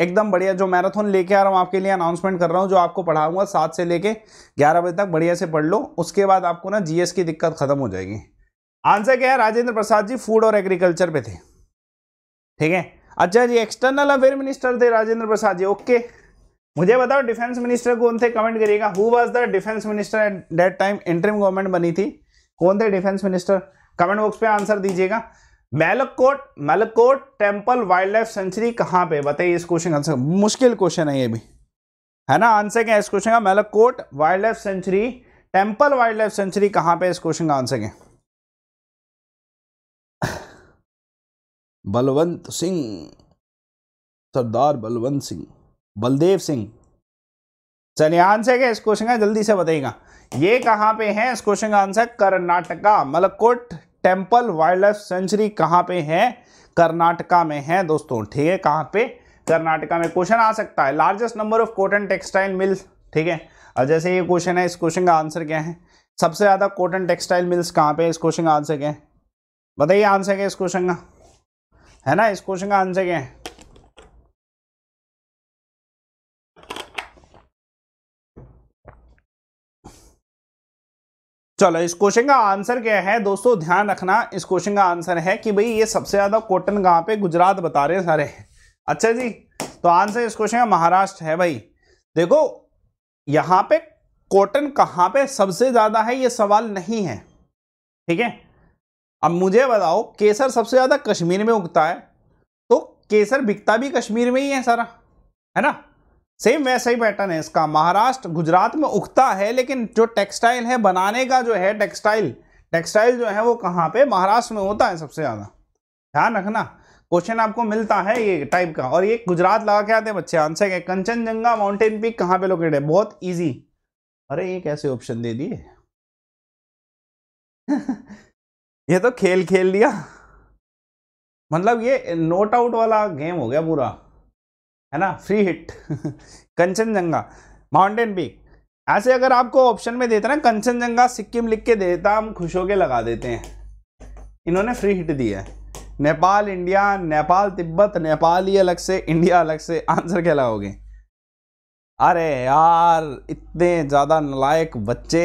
एकदम बढ़िया जो मैराथन लेके आ रहा हूँ आपके लिए अनाउंसमेंट कर रहा हूँ जो आपको पढ़ाऊंगा सात से लेके ग्यारह बजे तक बढ़िया से पढ़ लो उसके बाद आपको ना जीएस की दिक्कत खत्म हो जाएगी आंसर क्या है राजेंद्र प्रसाद जी फूड और एग्रीकल्चर पे थे ठीक है अच्छा जी एक्सटर्नल अफेयर मिनिस्टर थे राजेंद्र प्रसाद जी ओके मुझे बताओ डिफेंस मिनिस्टर कौन थे कमेंट करिएगा who was the defence minister at that time interim government बनी थी कौन थे डिफेंस मिनिस्टर कमेंट बॉक्स पे आंसर दीजिएगा Melkote Melkote temple wildlife sanctuary कहाँ पे बताइए इस क्वेश्चन का आंसर मुश्किल क्वेश्चन है ये भी है ना आंसर क्या है इस क्वेश्चन का Melkote wildlife sanctuary temple wildlife sanctuary कहाँ पे इस क्वेश्चन का आंसर क्या बलवंत सिंह सरदार बलवंत सिंह बलदेव सिंह चलिए आंसर क्या इस क्वेश्चन का जल्दी से बताइएगा ये कहाँ पे है इस क्वेश्चन का answer Karnataka Melkote temple wildlife sanctuary कहाँ पे है कर्नाटका में है दोस्तों ठीक है कहाँ पे कर्नाटका में क्वेश्चन आ सकता है largest number of cotton textile mills ठीक है और जैसे ये क्वेश्चन है इस क्वेश्चन का आंसर क्या है सबसे ज़्यादा कॉटन टेक्सटाइल मिल्स कहाँ पे इस क्वेश्चन का आंसर क्या है बताइए आंसर क्या है इस क्वेश्चन का है ना इस क्वेश्चन का आंसर क्या है चलो इस क्वेश्चन का आंसर क्या है दोस्तों ध्यान रखना इस क्वेश्चन का आंसर है कि भाई ये सबसे ज्यादा कॉटन कहाँ पे गुजरात बता रहे हैं सारे अच्छा जी तो आंसर इस क्वेश्चन का महाराष्ट्र है भाई देखो यहाँ पे कॉटन कहाँ पे सबसे ज्यादा है ये सवाल नहीं है ठीक है अब मुझे बताओ केसर सबसे ज्यादा कश्मीर में उगता है तो केसर बिकता भी कश्मीर में ही है सारा है ना सेम वैसा ही पैटर्न है इसका महाराष्ट्र गुजरात में उगता है लेकिन जो टेक्सटाइल है बनाने का जो है टेक्सटाइल टेक्सटाइल जो है वो कहाँ पे महाराष्ट्र में होता है सबसे ज़्यादा ध्यान रखना क्वेश्चन आपको मिलता है ये टाइप का और ये गुजरात लगा के आते हैं बच्चे आंसर के कंचनजंगा माउंटेन पीक कहाँ पे लोकेट है बहुत ईजी अरे ये कैसे ऑप्शन दे दिए ये तो खेल खेल दिया मतलब ये नोट आउट वाला गेम हो गया पूरा है ना free hit Kangchenjunga mountain peak ऐसे अगर आपको ऑप्शन में देता ना कंचनजंगा सिक्किम लिख के देता हम खुश होके लगा देते हैं इन्होंने फ्री हिट दिया है नेपाल इंडिया नेपाल तिब्बत नेपाल ही अलग से इंडिया अलग से आंसर क्या लगाओगे अरे यार इतने ज़्यादा नलायक बच्चे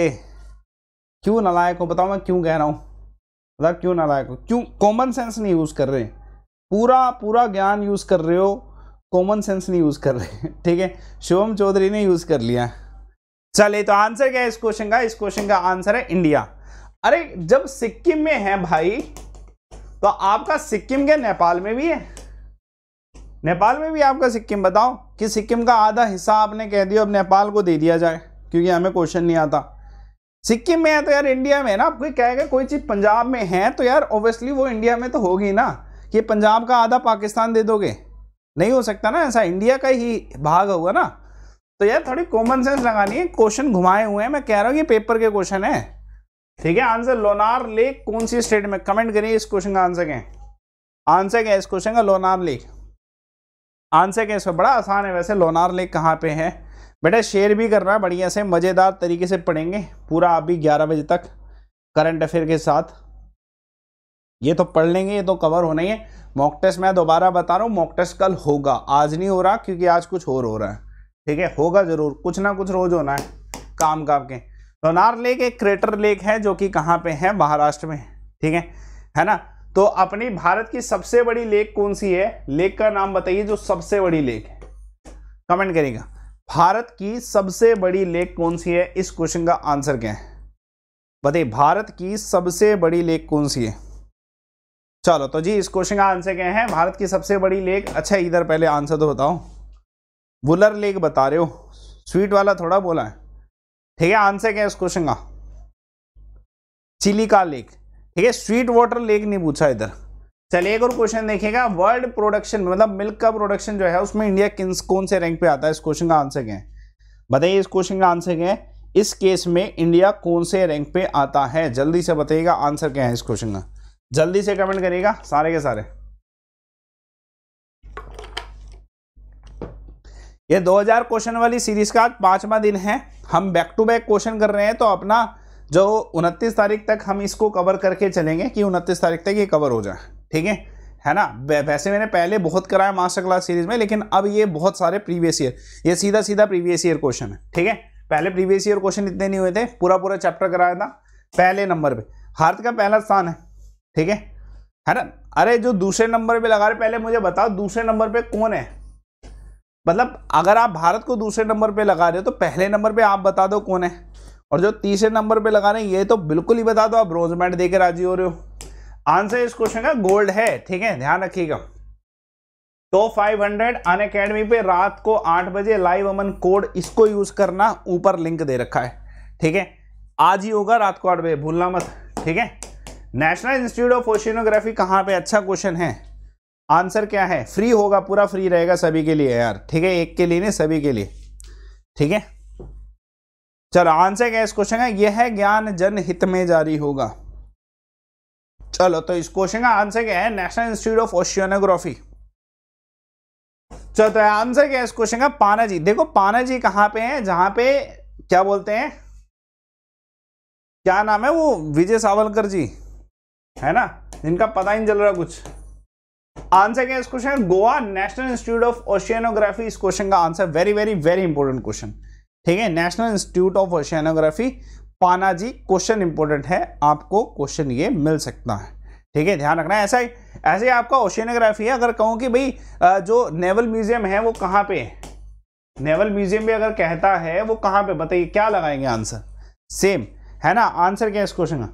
क्यों नलायक हो बताओ मैं क्यों कह रहा हूँ मतलब क्यों नलायक हो क्यों कॉमन सेंस नहीं यूज़ कर रहे पूरा पूरा ज्ञान यूज़ कर रहे हो कॉमन सेंस नहीं यूज़ कर रहे ठीक है शुभम चौधरी ने यूज़ कर लिया चले तो आंसर क्या है इस क्वेश्चन का इस क्वेश्चन का आंसर है इंडिया अरे जब सिक्किम में है भाई तो आपका सिक्किम क्या नेपाल में भी है नेपाल में भी आपका सिक्किम बताओ कि सिक्किम का आधा हिस्सा आपने कह दिया अब नेपाल को दे दिया जाए क्योंकि हमें क्वेश्चन नहीं आता सिक्किम में है तो यार इंडिया में है ना आप कोई कहेगा कोई चीज़ पंजाब में है तो यार ऑब्वियसली वो इंडिया में तो होगी ना कि पंजाब का आधा पाकिस्तान दे दोगे नहीं हो सकता ना ऐसा इंडिया का ही भाग होगा ना तो यार थोड़ी कॉमन सेंस लगानी है क्वेश्चन घुमाए हुए हैं मैं कह रहा हूँ ये पेपर के क्वेश्चन है ठीक है आंसर लोनार लेक कौन सी स्टेट में कमेंट करिए इस क्वेश्चन का आंसर क्या आंसर क्या है इस क्वेश्चन का लोनार लेक आंसर क्या इसका बड़ा आसान है वैसे लोनार लेक कहाँ पे है बेटा शेयर भी करना बढ़िया से मज़ेदार तरीके से पढ़ेंगे पूरा आप भी ग्यारह बजे तक करंट अफेयर के साथ ये तो पढ़ लेंगे ये तो कवर होना ही है मॉक टेस्ट मैं दोबारा बता रहा हूँ मॉक टेस्ट कल होगा आज नहीं हो रहा क्योंकि आज कुछ और हो रहा है ठीक है होगा ज़रूर कुछ ना कुछ रोज होना है काम काम के तो लेक एक क्रेटर लेक है जो कि कहाँ पे है महाराष्ट्र में ठीक है है ना तो अपनी भारत की सबसे बड़ी लेक कौन सी है लेक का नाम बताइए जो सबसे बड़ी लेक है कमेंट करेगा भारत की सबसे बड़ी लेक कौन सी है इस क्वेश्चन का आंसर क्या है बताइए भारत की सबसे बड़ी लेक कौन सी है चलो तो जी इस क्वेश्चन का आंसर क्या है भारत की सबसे बड़ी लेक अच्छा इधर पहले आंसर तो बताओ वुलर लेक बता रहे हो स्वीट वाला थोड़ा बोला है ठीक है आंसर क्या है इस क्वेश्चन का चिलिका लेक ठीक है स्वीट वाटर लेक नहीं पूछा इधर चलिए एक और क्वेश्चन देखिएगा वर्ल्ड प्रोडक्शन मतलब मिल्क का प्रोडक्शन जो है उसमें इंडिया किन कौन से रैंक पे आता है इस क्वेश्चन का आंसर क्या है बताइए इस क्वेश्चन का आंसर क्या है इस केस में इंडिया कौन से रैंक पे आता है जल्दी से बताइएगा आंसर क्या है इस क्वेश्चन का जल्दी से कमेंट करिएगा सारे के सारे ये 2000 क्वेश्चन वाली सीरीज का आज पांचवा दिन है हम बैक टू बैक क्वेश्चन कर रहे हैं तो अपना जो उनतीस तारीख तक हम इसको कवर करके चलेंगे कि उनतीस तारीख तक ये कवर हो जाए ठीक है है ना वैसे मैंने पहले बहुत कराया मास्टर क्लास सीरीज में लेकिन अब ये बहुत सारे प्रीवियस ईयर ये सीधा सीधा प्रीवियस ईयर क्वेश्चन है ठीक है पहले प्रीवियस ईयर क्वेश्चन इतने नहीं हुए थे पूरा पूरा चैप्टर कराया था पहले नंबर पर हार्थ का पहला स्थान है ठीक है है ना अरे जो दूसरे नंबर पे लगा रहे पहले मुझे बताओ दूसरे नंबर पे कौन है मतलब अगर आप भारत को दूसरे नंबर पे लगा रहे हो तो पहले नंबर पे आप बता दो कौन है और जो तीसरे नंबर पे लगा रहे हैं ये तो बिल्कुल ही बता दो आप ब्रोंज मैट दे के राजी हो रहे हो आंसर इस क्वेश्चन का गोल्ड है ठीक है ध्यान रखिएगा तो 500 हंड्रेड अन अकेडमी पे रात को आठ बजे लाइव अमन कोड इसको यूज करना ऊपर लिंक दे रखा है ठीक है आज ही होगा रात को आठ बजे भूलना मत ठीक है नेशनल इंस्टीट्यूट ऑफ ओशियनोग्राफी कहाँ पे अच्छा क्वेश्चन है आंसर क्या है फ्री होगा पूरा फ्री रहेगा सभी के लिए यार ठीक है एक के लिए नहीं सभी के लिए ठीक है चलो आंसर क्या इस क्वेश्चन का यह है ज्ञान जनहित में जारी होगा चलो तो इस क्वेश्चन का आंसर क्या है नेशनल इंस्टीट्यूट ऑफ ओशियनोग्राफी चलो तो आंसर क्या है इस क्वेश्चन का पाना जी देखो पाना जी पे है जहां पे क्या बोलते हैं क्या नाम है वो विजय सावलकर जी है ना जिनका पता ही नहीं चल रहा कुछ आंसर क्या इस question Goa national institute of oceanography इस क्वेश्चन का answer very very very important question ठीक है नेशनल इंस्टीट्यूट ऑफ ओशियनोग्राफी पाना जी क्वेश्चन इंपॉर्टेंट है आपको क्वेश्चन ये मिल सकता है ठीक है ध्यान रखना ऐसा ही ऐसे ही आपका ओशियनोग्राफी है अगर कहूँ कि भाई जो नेवल म्यूजियम है वो कहाँ पे है नेवल म्यूजियम भी अगर कहता है वो कहाँ पे बताइए क्या लगाएंगे आंसर सेम है ना आंसर क्या है इस क्वेश्चन का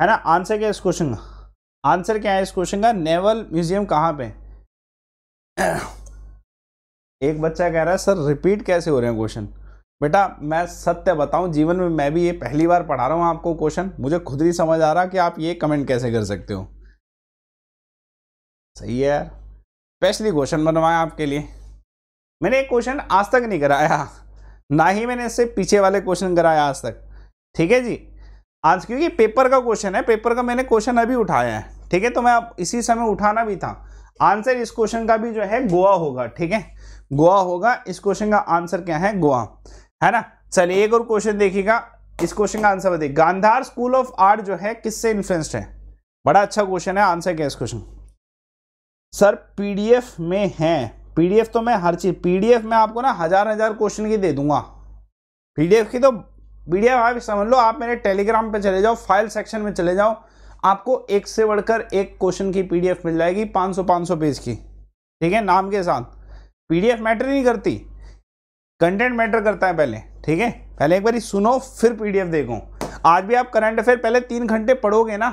है ना आंसर क्या है इस क्वेश्चन का आंसर क्या है इस क्वेश्चन का नेवल म्यूजियम कहाँ पे एक बच्चा कह रहा है सर रिपीट कैसे हो रहे हैं क्वेश्चन बेटा मैं सत्य बताऊं जीवन में मैं भी ये पहली बार पढ़ा रहा हूं आपको क्वेश्चन मुझे खुद ही समझ आ रहा कि आप ये कमेंट कैसे कर सकते हो सही है स्पेशली क्वेश्चन बनवाया आपके लिए मैंने एक क्वेश्चन आज तक नहीं कराया ना ही मैंने इससे पीछे वाले क्वेश्चन कराया आज तक ठीक है जी आंसर क्योंकि पेपर का क्वेश्चन है पेपर का मैंने क्वेश्चन अभी उठाया है ठीक है तो मैं इसी समय उठाना भी था आंसर इस क्वेश्चन का भी जो है गोवा होगा ठीक है गोवा होगा इस क्वेश्चन का आंसर क्या है गोवा है ना चलिए एक और क्वेश्चन देखिएगा इस क्वेश्चन का आंसर बताइए गांधार स्कूल ऑफ आर्ट जो है किससे इन्फ्लुएंस्ड है बड़ा अच्छा क्वेश्चन है आंसर क्या इस क्वेश्चन सर पीडीएफ में है पीडीएफ तो मैं हर चीज पीडीएफ में आपको ना हजार हजार क्वेश्चन की दे दूंगा पीडीएफ की तो पीडीएफ आप समझ लो आप मेरे टेलीग्राम पे चले जाओ फाइल सेक्शन में चले जाओ आपको एक से बढ़कर एक क्वेश्चन की पीडीएफ मिल जाएगी 500 500 पेज की ठीक है नाम के साथ पीडीएफ मैटर नहीं करती कंटेंट मैटर करता है पहले ठीक है पहले एक बार सुनो फिर पीडीएफ देखो आज भी आप करंट अफेयर पहले तीन घंटे पढ़ोगे ना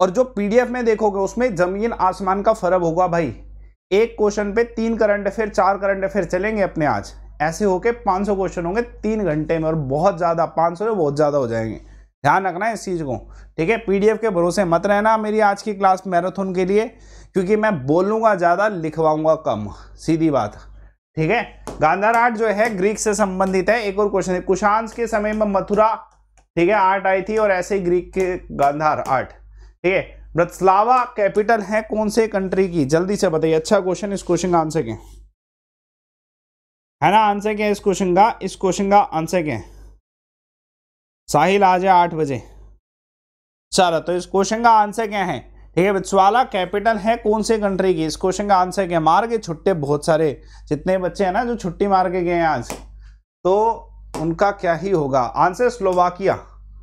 और जो पीडीएफ में देखोगे उसमें जमीन आसमान का फर्क होगा भाई एक क्वेश्चन पे तीन करंट अफेयर चार करंट अफेयर चलेंगे अपने आज ऐसे होके 500 क्वेश्चन होंगे तीन घंटे में और बहुत ज़्यादा 500 सौ बहुत ज़्यादा हो जाएंगे ध्यान रखना है इस चीज़ को ठीक है पीडीएफ के भरोसे मत रहना मेरी आज की क्लास मैराथन के लिए क्योंकि मैं बोलूँगा ज़्यादा लिखवाऊँगा कम सीधी बात ठीक है गांधार आर्ट जो है ग्रीक से संबंधित है एक और क्वेश्चन है कुशांश के समय में मथुरा ठीक है आर्ट आई थी और ऐसे ही ग्रीक के गांधार आर्ट ठीक है ब्रत्सलावा कैपिटल है कौन से कंट्री की जल्दी से बताइए अच्छा क्वेश्चन इस क्वेश्चन का आंसर क्या है ना आंसर क्या है इस क्वेश्चन का इस क्वेश्चन का आंसर क्या है साहिल आ जाए आठ बजे चलो तो इस क्वेश्चन का आंसर क्या है ठीक है बच्चवाला कैपिटल है कौन से कंट्री की इस क्वेश्चन का आंसर क्या मार के छुट्टे बहुत सारे जितने बच्चे हैं ना जो छुट्टी मार के गए हैं आज तो उनका क्या ही होगा आंसर स्लोवाकिया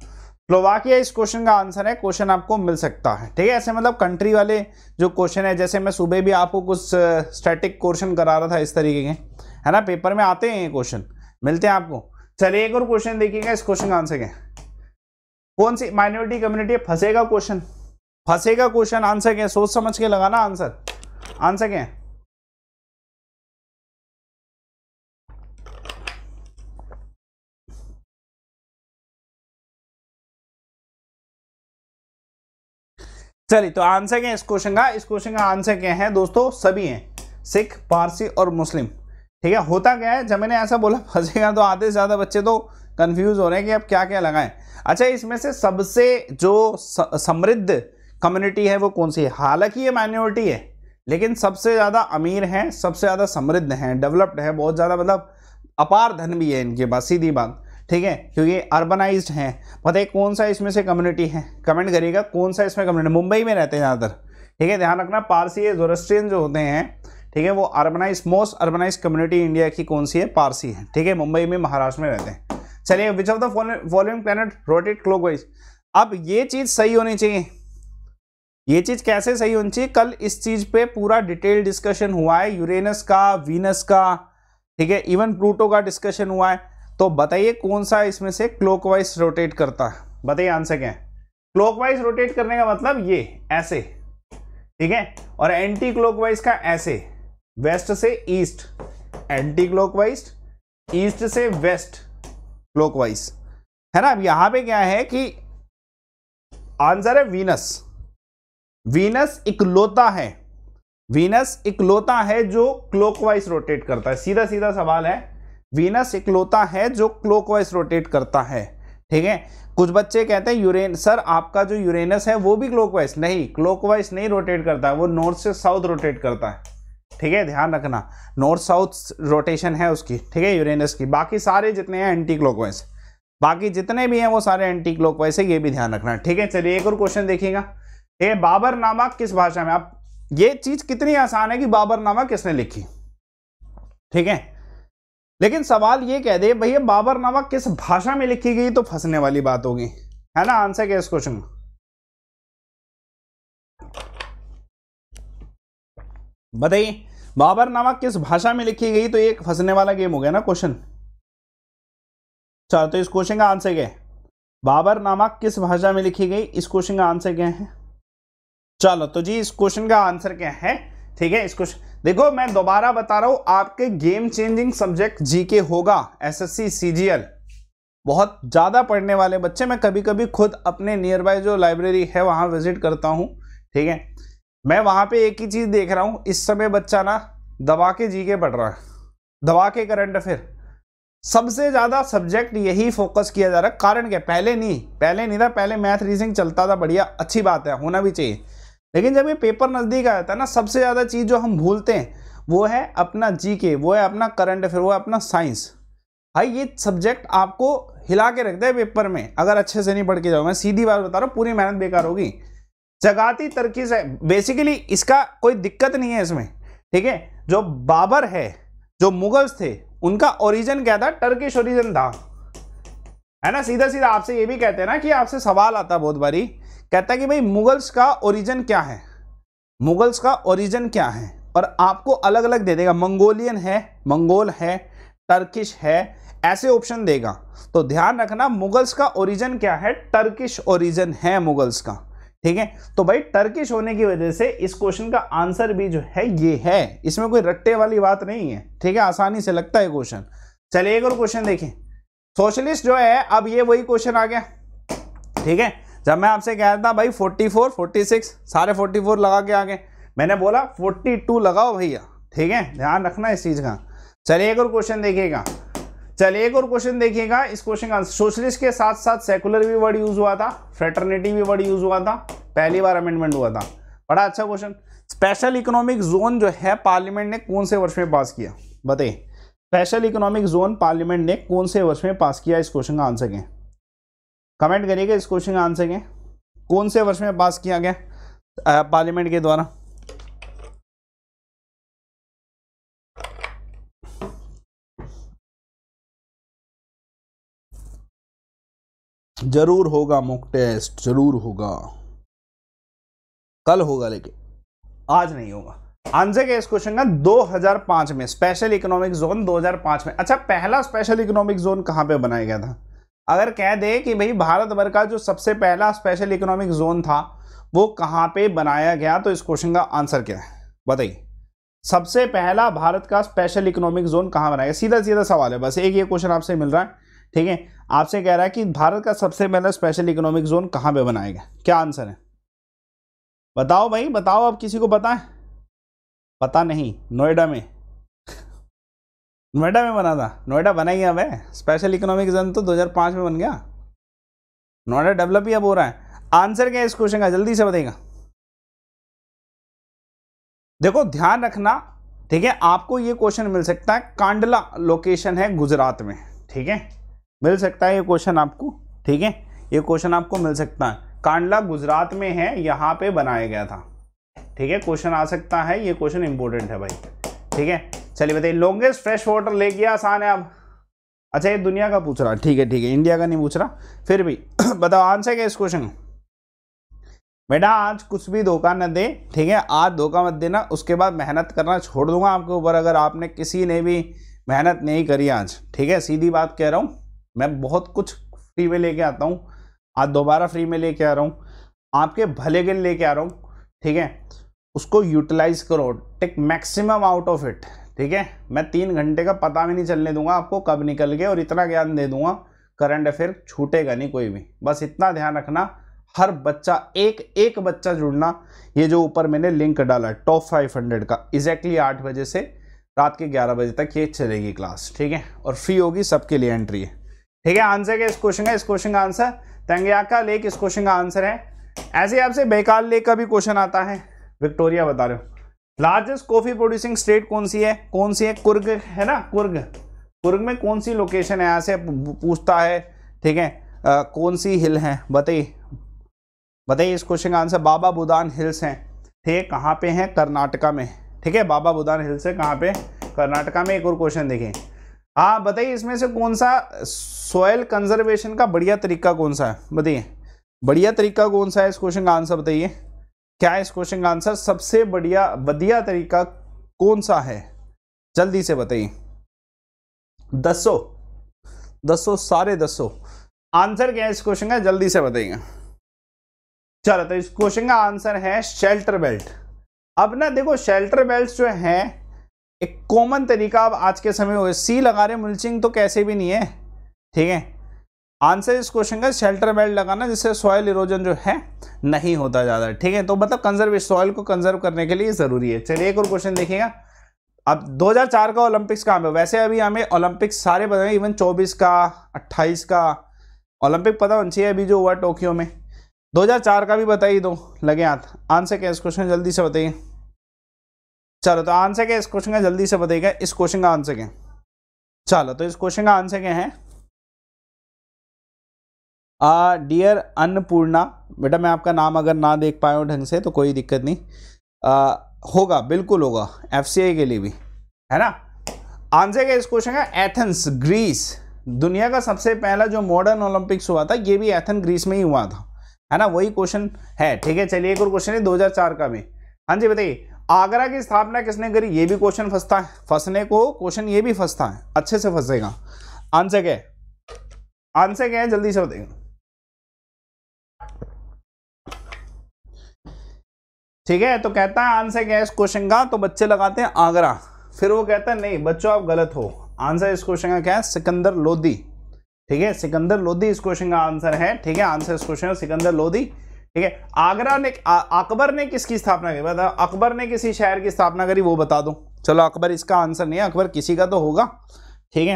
स्लोवाकिया इस क्वेश्चन का आंसर है क्वेश्चन आपको मिल सकता है ठीक है ऐसे मतलब कंट्री वाले जो क्वेश्चन है जैसे मैं सुबह भी आपको कुछ स्टैटिक uh, क्वेश्चन करा रहा था इस तरीके के है ना पेपर में आते हैं ये क्वेश्चन मिलते हैं आपको चलिए एक और क्वेश्चन देखिएगा इस क्वेश्चन का आंसर क्या कौन सी माइनॉरिटी कम्युनिटी है फंसेगा क्वेश्चन फंसेगा क्वेश्चन आंसर क्या सोच समझ के लगाना आंसर आंसर क्या चलिए तो आंसर क्या है इस क्वेश्चन का इस क्वेश्चन का आंसर क्या है दोस्तों सभी हैं सिख पारसी और मुस्लिम ठीक है होता क्या है जब मैंने ऐसा बोला फंसेगा तो आधे से ज़्यादा बच्चे तो कंफ्यूज हो रहे हैं कि अब क्या क्या लगाएं अच्छा इसमें से सबसे जो समृद्ध कम्युनिटी है वो कौन सी है हालांकि ये माइनॉरिटी है लेकिन सबसे ज़्यादा अमीर हैं सबसे ज़्यादा समृद्ध हैं डेवलप्ड है बहुत ज़्यादा मतलब अपार धन भी है इनके पास सीधी बात ठीक है क्योंकि अर्बनाइज हैं पता है कौन सा इसमें से कम्युनिटी है कमेंट करिएगा कौन सा इसमें कम्युनिटी मुंबई में रहते हैं ज़्यादातर ठीक है ध्यान रखना पारसी जोरस्ट्रियन जो होते हैं ठीक है वो urbanise most urbanise community India की कौन सी है पारसी है ठीक है मुंबई में महाराष्ट्र में रहते हैं चलिए which of the following planet rotate clock अब ये चीज़ सही होनी चाहिए ये चीज़ कैसे सही होनी चाहिए कल इस चीज़ पे पूरा डिटेल डिस्कशन हुआ है यूरेनस का वीनस का ठीक है इवन प्लूटो का डिस्कशन हुआ है तो बताइए कौन सा इसमें से क्लोकवाइज रोटेट करता है बताइए आंसर क्या है क्लोकवाइज रोटेट करने का मतलब ये ऐसे ठीक है और एंटी क्लोकवाइज का ऐसे वेस्ट से ईस्ट एंटी क्लॉकवाइज ईस्ट से वेस्ट क्लॉकवाइज है ना अब यहां पे क्या है कि आंसर है वीनस वीनस इकलौता है वीनस इकलौता है जो क्लॉकवाइज रोटेट करता है सीधा सीधा सवाल है वीनस इकलौता है जो क्लॉकवाइज रोटेट करता है ठीक है कुछ बच्चे कहते हैं यूरेन सर आपका जो यूरेनस है वो भी क्लॉकवाइज नहीं क्लॉकवाइज नहीं रोटेट करता है वो नॉर्थ से साउथ रोटेट करता है ठीक है ध्यान रखना नॉर्थ साउथ रोटेशन है उसकी ठीक है यूरेनस की बाकी सारे जितने हैं एंटी क्लॉकवाइज बाकी जितने भी हैं वो सारे एंटी क्लॉकवाइज है ये भी ध्यान रखना ठीक है चलिए एक और क्वेश्चन देखिएगा ठीक है बाबरनामा किस भाषा में आप ये चीज कितनी आसान है कि बाबरनामा किसने लिखी ठीक है लेकिन सवाल ये कह दे भैया बाबरनामा किस भाषा में लिखी गई तो फंसने वाली बात होगी है ना आंसर क्या इस क्वेश्चन का बताइए बाबरनामा किस भाषा में लिखी गई तो एक फंसने वाला गेम हो गया ना क्वेश्चन चलो तो इस क्वेश्चन का आंसर क्या है बाबरनामा किस भाषा में लिखी गई इस क्वेश्चन का आंसर क्या है चलो तो जी इस क्वेश्चन का आंसर क्या है ठीक है इस क्वेश्चन देखो मैं दोबारा बता रहा हूं आपके गेम चेंजिंग सब्जेक्ट जीके होगा एसएससी सीजीएल बहुत ज़्यादा पढ़ने वाले बच्चे मैं कभी कभी खुद अपने नियर बाय जो लाइब्रेरी है वहां विजिट करता हूं ठीक है मैं वहां पे एक ही चीज़ देख रहा हूं इस समय बच्चा ना दबा के जी के पढ़ रहा है दबा के करंट अफेयर सबसे ज़्यादा सब्जेक्ट यही फोकस किया जा रहा है कारण क्या पहले नहीं पहले नहीं था पहले मैथ रीजनिंग चलता था बढ़िया अच्छी बात है होना भी चाहिए लेकिन जब ये पेपर नज़दीक आ जाता है ना सबसे ज़्यादा चीज़ जो हम भूलते हैं वो है अपना जीके वो है अपना करंट अफेयर वो है अपना साइंस भाई ये सब्जेक्ट आपको हिला के रख दे पेपर में अगर अच्छे से नहीं पढ़ के जाओ मैं सीधी बात बता रहा हूँ पूरी मेहनत बेकार होगी जगाती तरकीज से बेसिकली इसका कोई दिक्कत नहीं है इसमें ठीक है जो बाबर है जो मुगल्स थे उनका ओरिजिन क्या था टर्किश ओरिजिन था है ना सीधा सीधा आपसे ये भी कहते हैं ना कि आपसे सवाल आता बहुत बारी कहता है कि भाई मुगल्स का ओरिजिन क्या है मुगल्स का ओरिजिन क्या है और आपको अलग अलग दे देगा मंगोलियन है मंगोल है टर्किश है ऐसे ऑप्शन देगा तो ध्यान रखना मुगल्स का ओरिजिन क्या है टर्किश ओरिजिन है मुगल्स का ठीक है तो भाई टर्किश होने की वजह से इस क्वेश्चन का आंसर भी जो है ये है इसमें कोई रट्टे वाली बात नहीं है ठीक है आसानी से लगता है क्वेश्चन चलिए एक और क्वेश्चन देखें सोशलिस्ट जो है अब ये वही क्वेश्चन आ गया ठीक है जब मैं आपसे कह रहा था भाई 44, 46 सारे 44 लगा के आ गए मैंने बोला 42 लगाओ भैया ठीक है ध्यान रखना इस चीज़ का चलिए एक और क्वेश्चन देखिएगा चलिए एक और क्वेश्चन देखिएगा इस क्वेश्चन का आंसर सोशलिस्ट के साथ साथ सेकुलर भी वर्ड यूज हुआ था फ्रेटर्निटी भी वर्ड यूज हुआ था पहली बार अमेंडमेंट हुआ था बड़ा अच्छा क्वेश्चन स्पेशल इकोनॉमिक जोन जो है पार्लियामेंट ने कौन से वर्ष में पास किया बताइए स्पेशल इकोनॉमिक जोन पार्लियामेंट ने कौन से वर्ष में पास किया इस क्वेश्चन का आंसर के कमेंट करिएगा इस क्वेश्चन का आंसर के कौन से वर्ष में पास किया गया पार्लियामेंट के द्वारा जरूर होगा मॉक टेस्ट जरूर होगा कल होगा लेकिन आज नहीं होगा आंसर क्या इस क्वेश्चन का 2005 में स्पेशल इकोनॉमिक जोन 2005 में अच्छा पहला स्पेशल इकोनॉमिक जोन कहां पे बनाया गया था अगर कह दे कि भाई भारत भर का जो सबसे पहला स्पेशल इकोनॉमिक जोन था वो कहां पे बनाया गया तो इस क्वेश्चन का आंसर क्या है बताइए सबसे पहला भारत का स्पेशल इकोनॉमिक जोन कहां बनाया सीधा सीधा सवाल है बस एक ये क्वेश्चन आपसे मिल रहा है ठीक है आपसे कह रहा है कि भारत का सबसे पहला स्पेशल इकोनॉमिक जोन कहाँ पे बनाएगा क्या आंसर है बताओ भाई बताओ आप किसी को पता है पता नहीं नोएडा में नोएडा में बना था नोएडा बना ही अब है स्पेशल इकोनॉमिक जोन तो 2005 में बन गया नोएडा डेवलप ही अब हो रहा है आंसर क्या है इस क्वेश्चन का जल्दी से बताएगा देखो ध्यान रखना ठीक है आपको ये क्वेश्चन मिल सकता है कांडला लोकेशन है गुजरात में ठीक है मिल सकता है ये क्वेश्चन आपको ठीक है ये क्वेश्चन आपको मिल सकता है कांडला गुजरात में है यहाँ पे बनाया गया था ठीक है क्वेश्चन आ सकता है ये क्वेश्चन इंपॉर्टेंट है भाई ठीक है चलिए बताइए लॉन्गेस्ट फ्रेश वाटर लेक ये आसान है अब अच्छा ये दुनिया का पूछ रहा ठीक है ठीक है इंडिया का नहीं पूछ रहा फिर भी बताओ आंसर क्या इस क्वेश्चन का बेटा आज कुछ भी धोखा न दे ठीक है आज धोखा मत देना उसके बाद मेहनत करना छोड़ दूंगा आपके ऊपर अगर आपने किसी ने भी मेहनत नहीं करी आज ठीक है सीधी बात कह रहा हूँ मैं बहुत कुछ फ्री में लेके आता हूँ आज दोबारा फ्री में लेके आ रहा हूँ आपके भले के लेके आ रहा हूँ ठीक है उसको यूटिलाइज करो take maximum out of it ठीक है मैं तीन घंटे का पता भी नहीं चलने दूंगा आपको कब निकल गए और इतना ज्ञान दे दूंगा करंट अफेयर छूटेगा नहीं कोई भी बस इतना ध्यान रखना हर बच्चा एक एक बच्चा जुड़ना ये जो ऊपर मैंने लिंक डाला टॉप फाइव हंड्रेड का एग्जैक्टली आठ बजे से रात के ग्यारह बजे तक ये चलेगी क्लास ठीक है और फ्री होगी सबके लिए एंट्री है ठीक है आंसर क्या इस क्वेश्चन का इस क्वेश्चन का आंसर तंगयाका लेक इस क्वेश्चन का आंसर है ऐसे ही आपसे बेकाल लेक का भी क्वेश्चन आता है विक्टोरिया बता रहे हो लार्जेस्ट कॉफी प्रोड्यूसिंग स्टेट कौन सी है कौन सी है कुर्ग है ना कुर्ग कुर्ग में कौन सी लोकेशन है यहाँ से पूछता है ठीक है कौन सी हिल है बताइए बताइए इस क्वेश्चन का आंसर बाबा बुदान हिल्स हैं ठीक है कहाँ पे हैं कर्नाटका में ठीक है बाबा बुदान हिल्स है कहाँ पे कर्नाटका में एक और क्वेश्चन देखिए हाँ बताइए इसमें से कौन सा सॉयल कंजर्वेशन का बढ़िया तरीका कौन सा है बताइए बढ़िया तरीका कौन सा है इस क्वेश्चन का आंसर बताइए क्या इस क्वेश्चन का आंसर सबसे बढ़िया बढ़िया तरीका कौन सा है जल्दी से बताइए दसो दसो सारे दसो आंसर क्या है इस क्वेश्चन का जल्दी से बताइए चलो तो इस क्वेश्चन का आंसर है शेल्टर बेल्ट अब ना देखो शेल्टर बेल्ट जो है एक कॉमन तरीका अब आज के समय हुए सी लगा रहे मुल्चिंग तो कैसे भी नहीं है ठीक है आंसर इस क्वेश्चन का शेल्टर बेल्ट लगाना जिससे सॉयल इरोजन जो है नहीं होता ज़्यादा ठीक है तो मतलब कंजर्व सॉयल को कंजर्व करने के लिए ज़रूरी है चलिए एक और क्वेश्चन देखिएगा अब 2004 का ओलंपिक्स कहाँ पे वैसे अभी हमें ओलंपिक्स सारे पता है इवन 24 का 28 का ओलंपिक पता होना चाहिए अभी जो हुआ टोक्यो में 2004 का भी बताइए दो लगे हाथ आंसर क्या इस क्वेश्चन जल्दी से बताइए चलो तो आंसर क्या इस क्वेश्चन का जल्दी से बताइएगा इस क्वेश्चन का आंसर क्या चलो तो इस क्वेश्चन का आंसर क्या है आ डियर अन्नपूर्णा बेटा मैं आपका नाम अगर ना देख पाया हूँ ढंग से तो कोई दिक्कत नहीं आ, होगा बिल्कुल होगा एफ के लिए भी है ना आंसर क्या इस क्वेश्चन का एथेंस ग्रीस दुनिया का सबसे पहला जो मॉडर्न ओलंपिक्स हुआ था ये भी एथन ग्रीस में ही हुआ था है ना वही क्वेश्चन है ठीक है चलिए एक और क्वेश्चन है 2004 का भी हाँ जी बताइए आगरा की स्थापना किसने करी ये भी क्वेश्चन फंसता है फंसने को क्वेश्चन ये भी फंसता है अच्छे से फंसेगा आंसर क्या है आंसर क्या है जल्दी से बताइए ठीक है तो कहता है आंसर क्या है इस क्वेश्चन का तो बच्चे लगाते हैं आगरा फिर वो कहता है नहीं बच्चों आप गलत हो आंसर इस क्वेश्चन का क्या है सिकंदर लोधी ठीक है सिकंदर लोधी इस क्वेश्चन का आंसर है ठीक है आंसर इस क्वेश्चन सिकंदर लोधी ठीक है आगरा ने अकबर ने किसकी स्थापना की बता अकबर ने किसी शहर की स्थापना करी वो बता दो चलो अकबर इसका आंसर नहीं है अकबर किसी का तो होगा ठीक है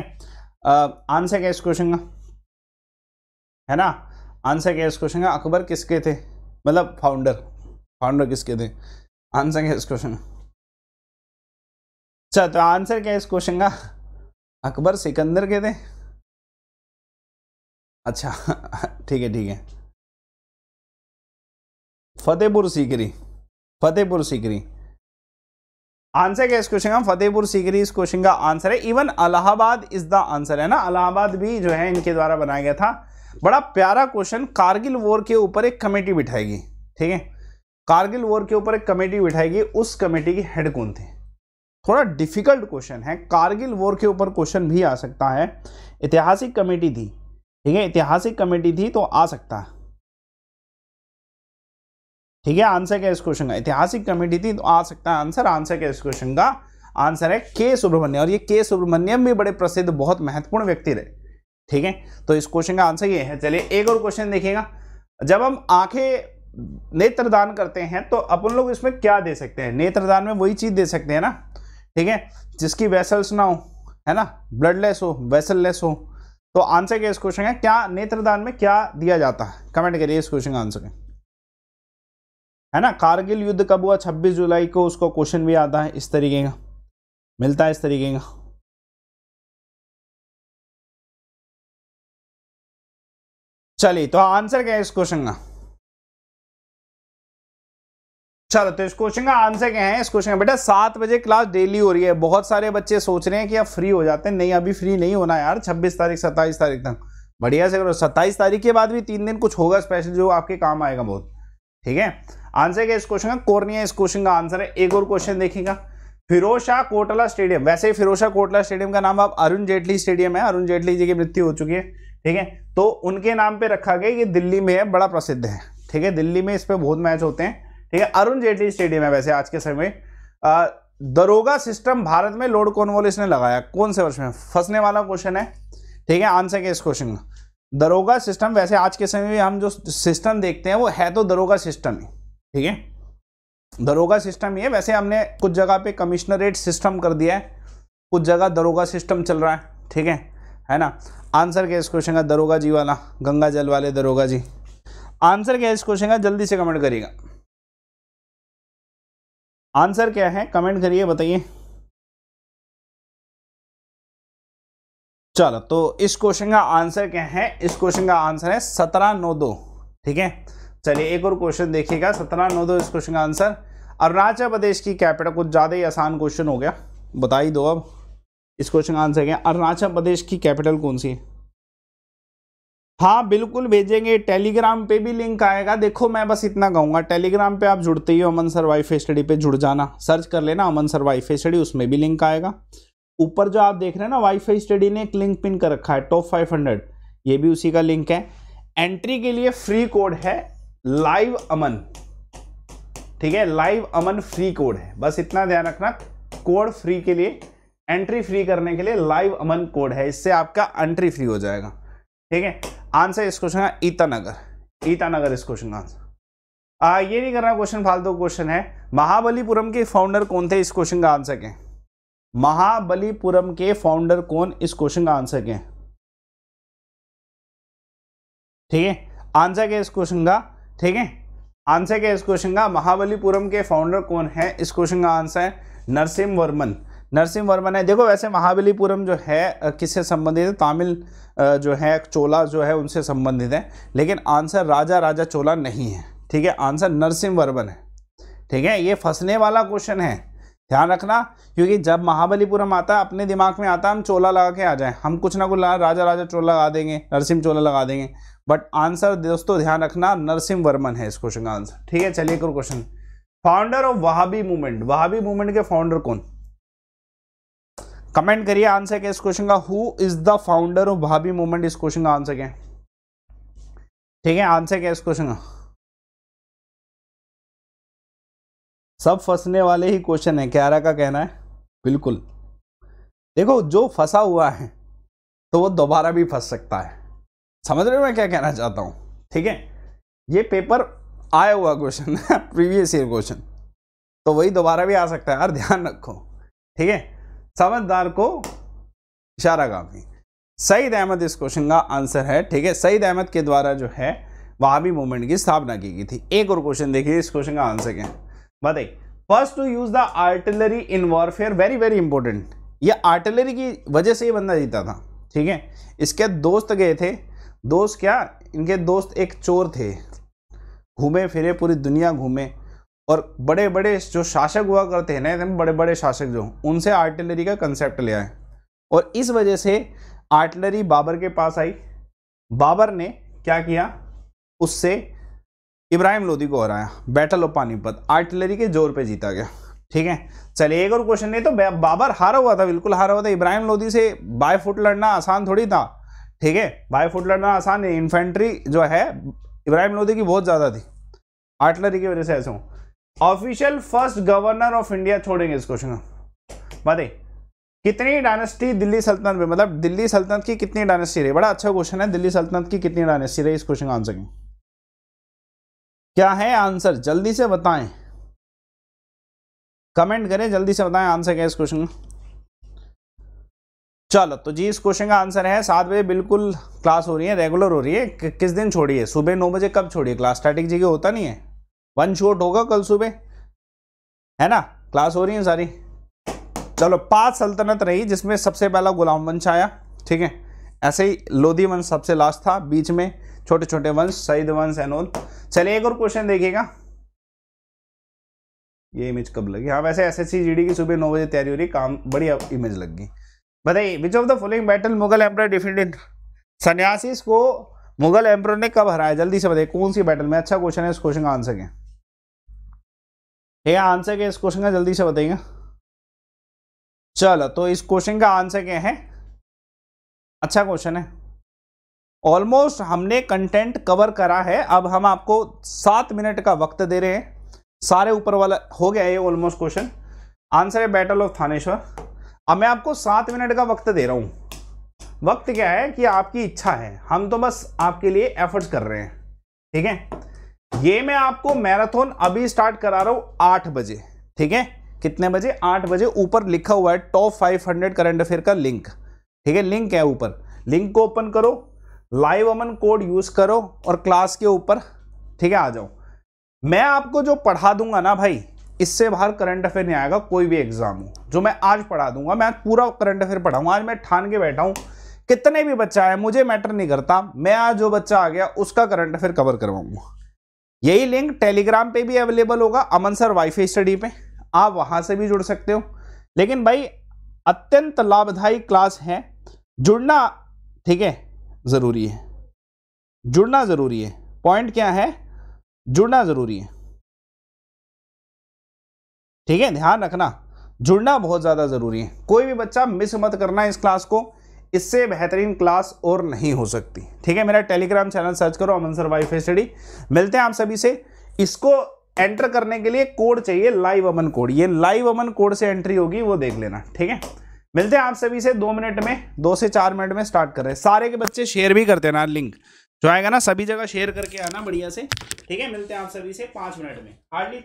आंसर क्या इस क्वेश्चन का है ना आंसर क्या इस क्वेश्चन का अकबर किसके थे मतलब फाउंडर फाउंडर किसके थे आंसर क्या इस क्वेश्चन अच्छा तो आंसर क्या इस क्वेश्चन का अकबर सिकंदर के थे अच्छा ठीक है ठीक है फतेहपुर सीकरी फतेहपुर सीकरी आंसर क्या इस क्वेश्चन का फतेहपुर सीकरी इस क्वेश्चन का आंसर है even Allahabad is the answer है ना अलाहाबाद भी जो है इनके द्वारा बनाया गया था बड़ा प्यारा क्वेश्चन कारगिल वॉर के ऊपर एक कमेटी बिठाएगी ठीक है कारगिल वॉर के ऊपर एक कमेटी बिठाएगी उस कमेटी की हेड कौन थे थोड़ा डिफिकल्ट क्वेश्चन है कारगिल वॉर के ऊपर क्वेश्चन भी आ सकता है ऐतिहासिक कमेटी थी ठीक है ऐतिहासिक कमेटी थी तो आ सकता है ठीक है आंसर क्या इस क्वेश्चन का ऐतिहासिक कमेटी थी तो आ सकता है आंसर आंसर क्या इस क्वेश्चन का आंसर है के सुब्रमण्यम और ये के सुब्रमण्यम भी बड़े प्रसिद्ध बहुत महत्वपूर्ण व्यक्ति रहे ठीक है तो इस क्वेश्चन का आंसर ये है चलिए एक और क्वेश्चन देखिएगा जब हम आंखें नेत्रदान करते हैं तो अपन लोग इसमें क्या दे सकते हैं नेत्रदान में वही चीज़ दे सकते हैं ना ठीक है जिसकी वेसल्स ना हो है ना ब्लडलेस हो वेसललेस हो तो आंसर क्या इस क्वेश्चन का क्या नेत्रदान में क्या दिया जाता है कमेंट करिए इस क्वेश्चन का आंसर है ना कारगिल युद्ध कब हुआ 26 जुलाई को उसको क्वेश्चन भी आता है इस तरीके का मिलता है इस तरीके का चलिए तो आंसर क्या है इस क्वेश्चन का चलो तो इस क्वेश्चन का आंसर क्या है इस क्वेश्चन का बेटा सात बजे क्लास डेली हो रही है बहुत सारे बच्चे सोच रहे हैं कि अब फ्री हो जाते हैं नहीं अभी फ्री नहीं होना यार छब्बीस तारीख सत्ताईस तारीख तक बढ़िया से करो सत्ताईस तारीख के बाद भी तीन दिन कुछ होगा स्पेशल जो आपके काम आएगा बहुत ठीक है आंसर क्या इस क्वेश्चन का कोर्निया इस क्वेश्चन का आंसर है एक और क्वेश्चन देखेगा फिरोशा कोटला स्टेडियम वैसे ही फिरोशा कोटला स्टेडियम का नाम अब अरुण जेटली स्टेडियम है अरुण जेटली जी की मृत्यु हो चुकी है ठीक है तो उनके नाम पे रखा गया ये दिल्ली में है बड़ा प्रसिद्ध है ठीक है दिल्ली में इस पर बहुत मैच होते हैं ठीक है अरुण जेटली स्टेडियम है वैसे आज के समय दरोगा सिस्टम भारत में लोड कॉर्नवॉलिस ने लगाया कौन से वर्ष में फंसने वाला क्वेश्चन है ठीक है आंसर क्या इस क्वेश्चन का दरोगा सिस्टम वैसे आज के समय में हम जो सिस्टम देखते हैं वो है तो दरोगा सिस्टम ही ठीक है दरोगा सिस्टम ही है वैसे हमने कुछ जगह पे कमिश्नरेट सिस्टम कर दिया है कुछ जगह दरोगा सिस्टम चल रहा है ठीक है है ना आंसर क्या इस क्वेश्चन का दरोगा जी वाला गंगा जल वाले दरोगा जी आंसर क्या इस क्वेश्चन का जल्दी से कमेंट करिएगा आंसर क्या है कमेंट करिए बताइए चलो तो इस क्वेश्चन का आंसर क्या है इस क्वेश्चन का आंसर है सत्रह नौ दो ठीक है चलिए एक और क्वेश्चन देखिएगा सत्रह नौ दो इस क्वेश्चन का आंसर अरुणाचल प्रदेश की कैपिटल कुछ ज़्यादा ही आसान क्वेश्चन हो गया बता ही दो अब इस क्वेश्चन का आंसर क्या अरुणाचल प्रदेश की कैपिटल कौन सी है हाँ बिल्कुल भेजेंगे टेलीग्राम पे भी लिंक आएगा देखो मैं बस इतना कहूँगा टेलीग्राम पे आप जुड़ते ही हो अमन सर वाई स्टडी पे जुड़ जाना सर्च कर लेना अमन सर वाई स्टडी उसमें भी लिंक आएगा ऊपर जो आप देख रहे हैं ना वाईफाई स्टडी ने एक लिंक पिन कर रखा है टॉप 500 ये भी उसी का लिंक है एंट्री के लिए फ्री कोड है लाइव अमन ठीक है लाइव अमन फ्री कोड है बस इतना ध्यान रखना कोड फ्री के लिए एंट्री फ्री करने के लिए लाइव अमन कोड है इससे आपका एंट्री फ्री हो जाएगा ठीक है आंसर इस क्वेश्चन का ईटानगर ईटानगर इस क्वेश्चन का आंसर आ, ये नहीं करना क्वेश्चन फालतू क्वेश्चन है महाबलीपुरम के फाउंडर कौन थे इस क्वेश्चन का आंसर क्या महाबलीपुरम के फाउंडर कौन इस क्वेश्चन का आंसर क्या है ठीक है आंसर क्या इस क्वेश्चन का ठीक है आंसर क्या इस क्वेश्चन का महाबलीपुरम के फाउंडर कौन है इस क्वेश्चन का आंसर है नरसिम वर्मन नरसिंह वर्मन है देखो वैसे महाबलीपुरम जो है किससे संबंधित है तामिल जो है चोला जो है उनसे संबंधित है लेकिन आंसर राजा राजा चोला नहीं है ठीक है आंसर नरसिंह वर्मन है ठीक है ये फंसने वाला क्वेश्चन है ध्यान रखना क्योंकि जब महाबलीपुरम आता है अपने दिमाग में आता है हम चोला लगा के आ जाए हम कुछ ना कुछ राजा राजा चोला लगा देंगे नरसिंह चोला लगा देंगे बट आंसर दोस्तों ध्यान रखना नरसिंह वर्मन है इस क्वेश्चन का आंसर ठीक है चलिए करो question founder of Wahabi movement Wahabi movement के फाउंडर कौन कमेंट करिए आंसर क्या इस क्वेश्चन का who is the founder of Wahabi movement इस क्वेश्चन का आंसर क्या ठीक है आंसर क्या इस क्वेश्चन का सब फंसने वाले ही क्वेश्चन है क्यारा का कहना है बिल्कुल देखो जो फंसा हुआ है तो वो दोबारा भी फंस सकता है समझ रहे हो मैं क्या कहना चाहता हूँ ठीक है ये पेपर आया हुआ क्वेश्चन है प्रीवियस ईयर क्वेश्चन तो वही दोबारा भी आ सकता है यार ध्यान रखो ठीक है समझदार को इशारा काफी सईद अहमद इस क्वेश्चन का आंसर है ठीक है सईद अहमद के द्वारा जो है वहां भी मूवमेंट की स्थापना की गई थी एक और क्वेश्चन देखिए इस क्वेश्चन का आंसर क्या है बताइए first to use the artillery in warfare very very important ये आर्टिलरी की वजह से ही बंदा जीता था ठीक है इसके दोस्त गए थे दोस्त क्या इनके दोस्त एक चोर थे घूमे फिरे पूरी दुनिया घूमे और बड़े बड़े जो शासक हुआ करते हैं ना बड़े बड़े शासक जो उनसे आर्टिलरी का कंसेप्ट ले आए और इस वजह से आर्टिलरी बाबर के पास आई बाबर ने क्या किया उससे इब्राहिम लोधी को हराया बैटल ऑफ पानीपत आर्टिलरी के जोर पे जीता गया ठीक है चलिए एक और क्वेश्चन नहीं तो बाबर हारा हुआ था बिल्कुल हारा हुआ था इब्राहिम लोधी से बाय फुट लड़ना आसान थोड़ी था ठीक है बाय फुट लड़ना आसान नहीं इन्फेंट्री जो है इब्राहिम लोधी की बहुत ज़्यादा थी आर्टिलरी की वजह से ऐसे हूँ official first governor of India छोड़ेंगे इस क्वेश्चन बताइए कितनी डायनेस्टी दिल्ली सल्तनत में मतलब दिल्ली सल्तनत की कितनी डायनेस्टी रही बड़ा अच्छा क्वेश्चन है दिल्ली सल्तनत की कितनी डायनेस्टी रही इस क्वेश्चन का आंसर क्या है आंसर जल्दी से बताएं कमेंट करें जल्दी से बताएं आंसर क्या है इस क्वेश्चन का चलो तो जी इस क्वेश्चन का आंसर है सात बजे बिल्कुल क्लास हो रही है रेगुलर हो रही है कि, किस दिन छोड़ी है सुबह नौ बजे कब छोड़ी है क्लास स्टार्टिंग जी के होता नहीं है वन शॉट होगा कल सुबह है ना क्लास हो रही है सारी चलो पांच सल्तनत रही जिसमें सबसे पहला गुलाम वंश आया ठीक है ऐसे ही लोधी वंश सबसे लास्ट था बीच में छोटे छोटे वंश सईद वंश एन ऑल चलिए एक और क्वेश्चन देखिएगा ये इमेज कब लगी हाँ वैसे एस एस की सुबह नौ बजे तैयारी हो रही काम बढ़िया इमेज लग गई बताइए which of the following battle Mughal emperor defended सन्यासी को मुगल एम्पर ने कब हराया जल्दी से बताइए कौन सी बैटल में अच्छा क्वेश्चन है इस क्वेश्चन का आंसर क्या है आंसर क्या इस क्वेश्चन का जल्दी से बताइएगा चलो तो इस क्वेश्चन का आंसर क्या है अच्छा क्वेश्चन है ऑलमोस्ट हमने कंटेंट कवर करा है अब हम आपको सात मिनट का वक्त दे रहे हैं सारे ऊपर वाला हो गया ये ऑलमोस्ट क्वेश्चन आंसर है बैटल ऑफ थानेश्वर अब मैं आपको सात मिनट का वक्त दे रहा हूँ वक्त क्या है कि आपकी इच्छा है हम तो बस आपके लिए एफर्ट्स कर रहे हैं ठीक है ये मैं आपको मैराथन अभी स्टार्ट करा रहा हूँ आठ बजे ठीक है कितने बजे आठ बजे ऊपर लिखा हुआ है top five hundred current affair का लिंक ठीक है लिंक है ऊपर लिंक को ओपन करो लाइव अमन कोड यूज़ करो और क्लास के ऊपर ठीक है आ जाओ मैं आपको जो पढ़ा दूंगा ना भाई इससे बाहर करंट अफेयर नहीं आएगा कोई भी एग्जाम हो जो मैं आज पढ़ा दूंगा मैं पूरा करंट अफेयर पढ़ाऊंगा आज मैं ठान के बैठा हूँ कितने भी बच्चा है मुझे मैटर नहीं करता मैं आज जो बच्चा आ गया उसका करंट अफेयर कवर करवाऊंगा यही लिंक टेलीग्राम पे भी अवेलेबल होगा अमन सर वाईफाई स्टडी पे आप वहां से भी जुड़ सकते हो लेकिन भाई अत्यंत लाभदायी क्लास है जुड़ना ठीक है ज़रूरी है जुड़ना ज़रूरी है पॉइंट क्या है जुड़ना ज़रूरी है ठीक है ध्यान रखना जुड़ना बहुत ज़्यादा ज़रूरी है कोई भी बच्चा मिस मत करना इस क्लास को इससे बेहतरीन क्लास और नहीं हो सकती ठीक है मेरा टेलीग्राम चैनल सर्च करो अमन सर वाई स्टडी मिलते हैं आप सभी से इसको एंटर करने के लिए कोड चाहिए लाइव अमन कोड ये लाइव अमन कोड से एंट्री होगी वो देख लेना ठीक है मिलते हैं आप सभी से दो मिनट में दो से चार मिनट में स्टार्ट कर रहे हैं सारे के बच्चे शेयर भी करते हैं ना लिंक जो आएगा ना सभी जगह शेयर करके आना बढ़िया से ठीक है मिलते हैं आप सभी से पाँच मिनट में हार्डली